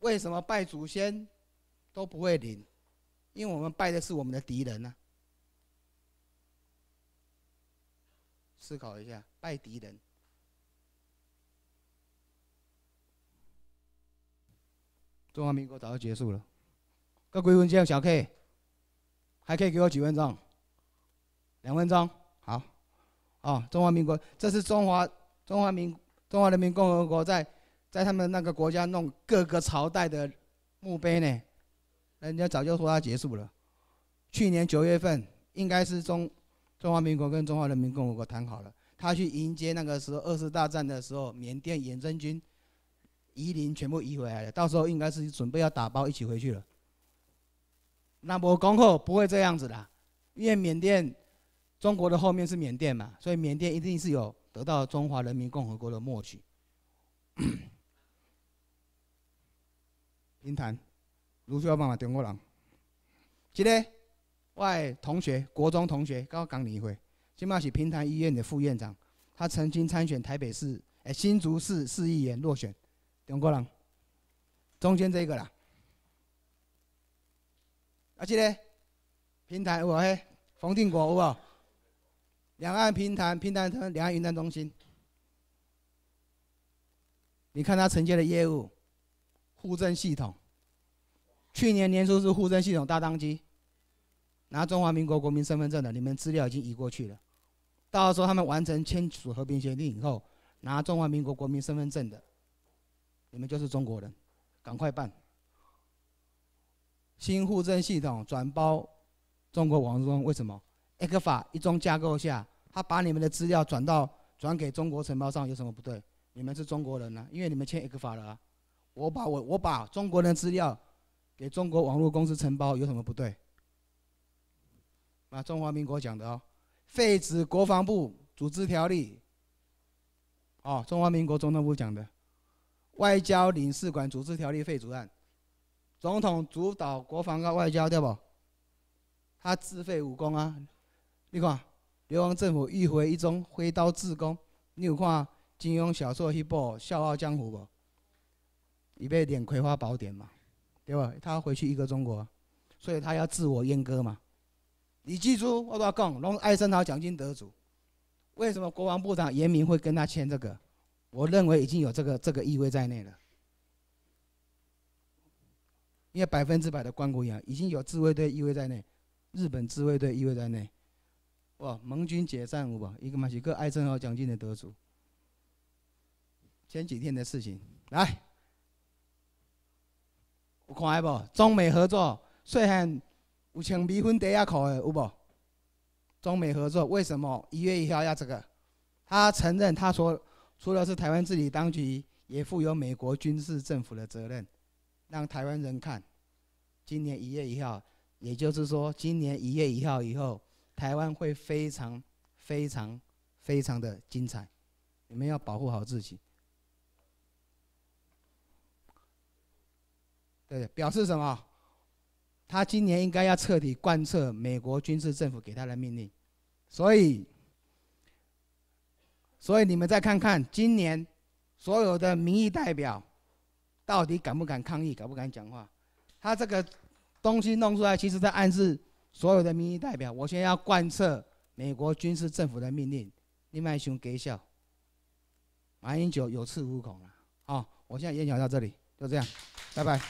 为什么拜祖先都不会灵？因为我们拜的是我们的敌人呢？思考一下，拜敌人。中华民国早就结束了，个鬼文件，小 K，还可以给我几分钟，两分钟，好，啊，中华民国，这是中华中华民中华人民共和国在在他们那个国家弄各个朝代的墓碑呢，人家早就说它结束了。去年九月份，应该是中中华民国跟中华人民共和国谈好了，他去迎接那个时候二次大战的时候缅甸远征军。移民全部移回来了，到时候应该是准备要打包一起回去了。那么恭候不会这样子的，因为缅甸中国的后面是缅甸嘛，所以缅甸一定是有得到中华人民共和国的默许。平潭，卢秀芳帮忙中国人。今天我同学，国中同学，刚讲你一回，今嘛是平潭医院的副院长，他曾经参选台北市诶新竹市市议员落选。中国人，中间这个啦，而且呢，平台我嘿，冯定国有两岸平台平台成两岸云端中心。你看他承接的业务，互证系统，去年年初是互证系统大当机，拿中华民国国民身份证的，你们资料已经移过去了。到时候他们完成签署和平协定以后，拿中华民国国民身份证的。你们就是中国人，赶快办。新户政系统转包中国网中，为什么一个法一中架构下，他把你们的资料转到转给中国承包商有什么不对？你们是中国人呢，因为你们签一个法了。我把我我把中国人的资料给中国网络公司承包有什么不对？啊，中华民国讲的哦，《废止国防部组织条例》哦，中华民国总统府讲的。外交领事馆组织条例废除案，总统主导国防和外交，对不？他自废武功啊！你看，流亡政府欲回一中，挥刀自宫。你有看金庸小说一部《笑傲江湖》不？里面点葵花宝典嘛，对不？他回去一个中国，所以他要自我阉割嘛。你记住我都要讲，龙爱生，豪奖金得主，为什么国防部长严明会跟他签这个？我认为已经有这个这个意味在内了，因为百分之百的关谷洋已经有自卫队意味在内，日本自卫队意味在内。哇，盟军解散无？吧？一个马一克艾森豪奖金的得主。前几天的事情，来，有看的无？中美合作，细汉有穿米粉底下裤的有不？中美合作为什么一月一号要这个？他承认，他说。除了是台湾自己当局，也负有美国军事政府的责任，让台湾人看。今年一月一号，也就是说，今年一月一号以后，台湾会非常、非常、非常的精彩。你们要保护好自己。对，表示什么？他今年应该要彻底贯彻美国军事政府给他的命令，所以。所以你们再看看今年所有的民意代表到底敢不敢抗议，敢不敢讲话？他这个东西弄出来，其实在暗示所有的民意代表，我现在要贯彻美国军事政府的命令。外一种给笑，马英九有恃无恐了。好，我现在演讲到这里，就这样，拜拜。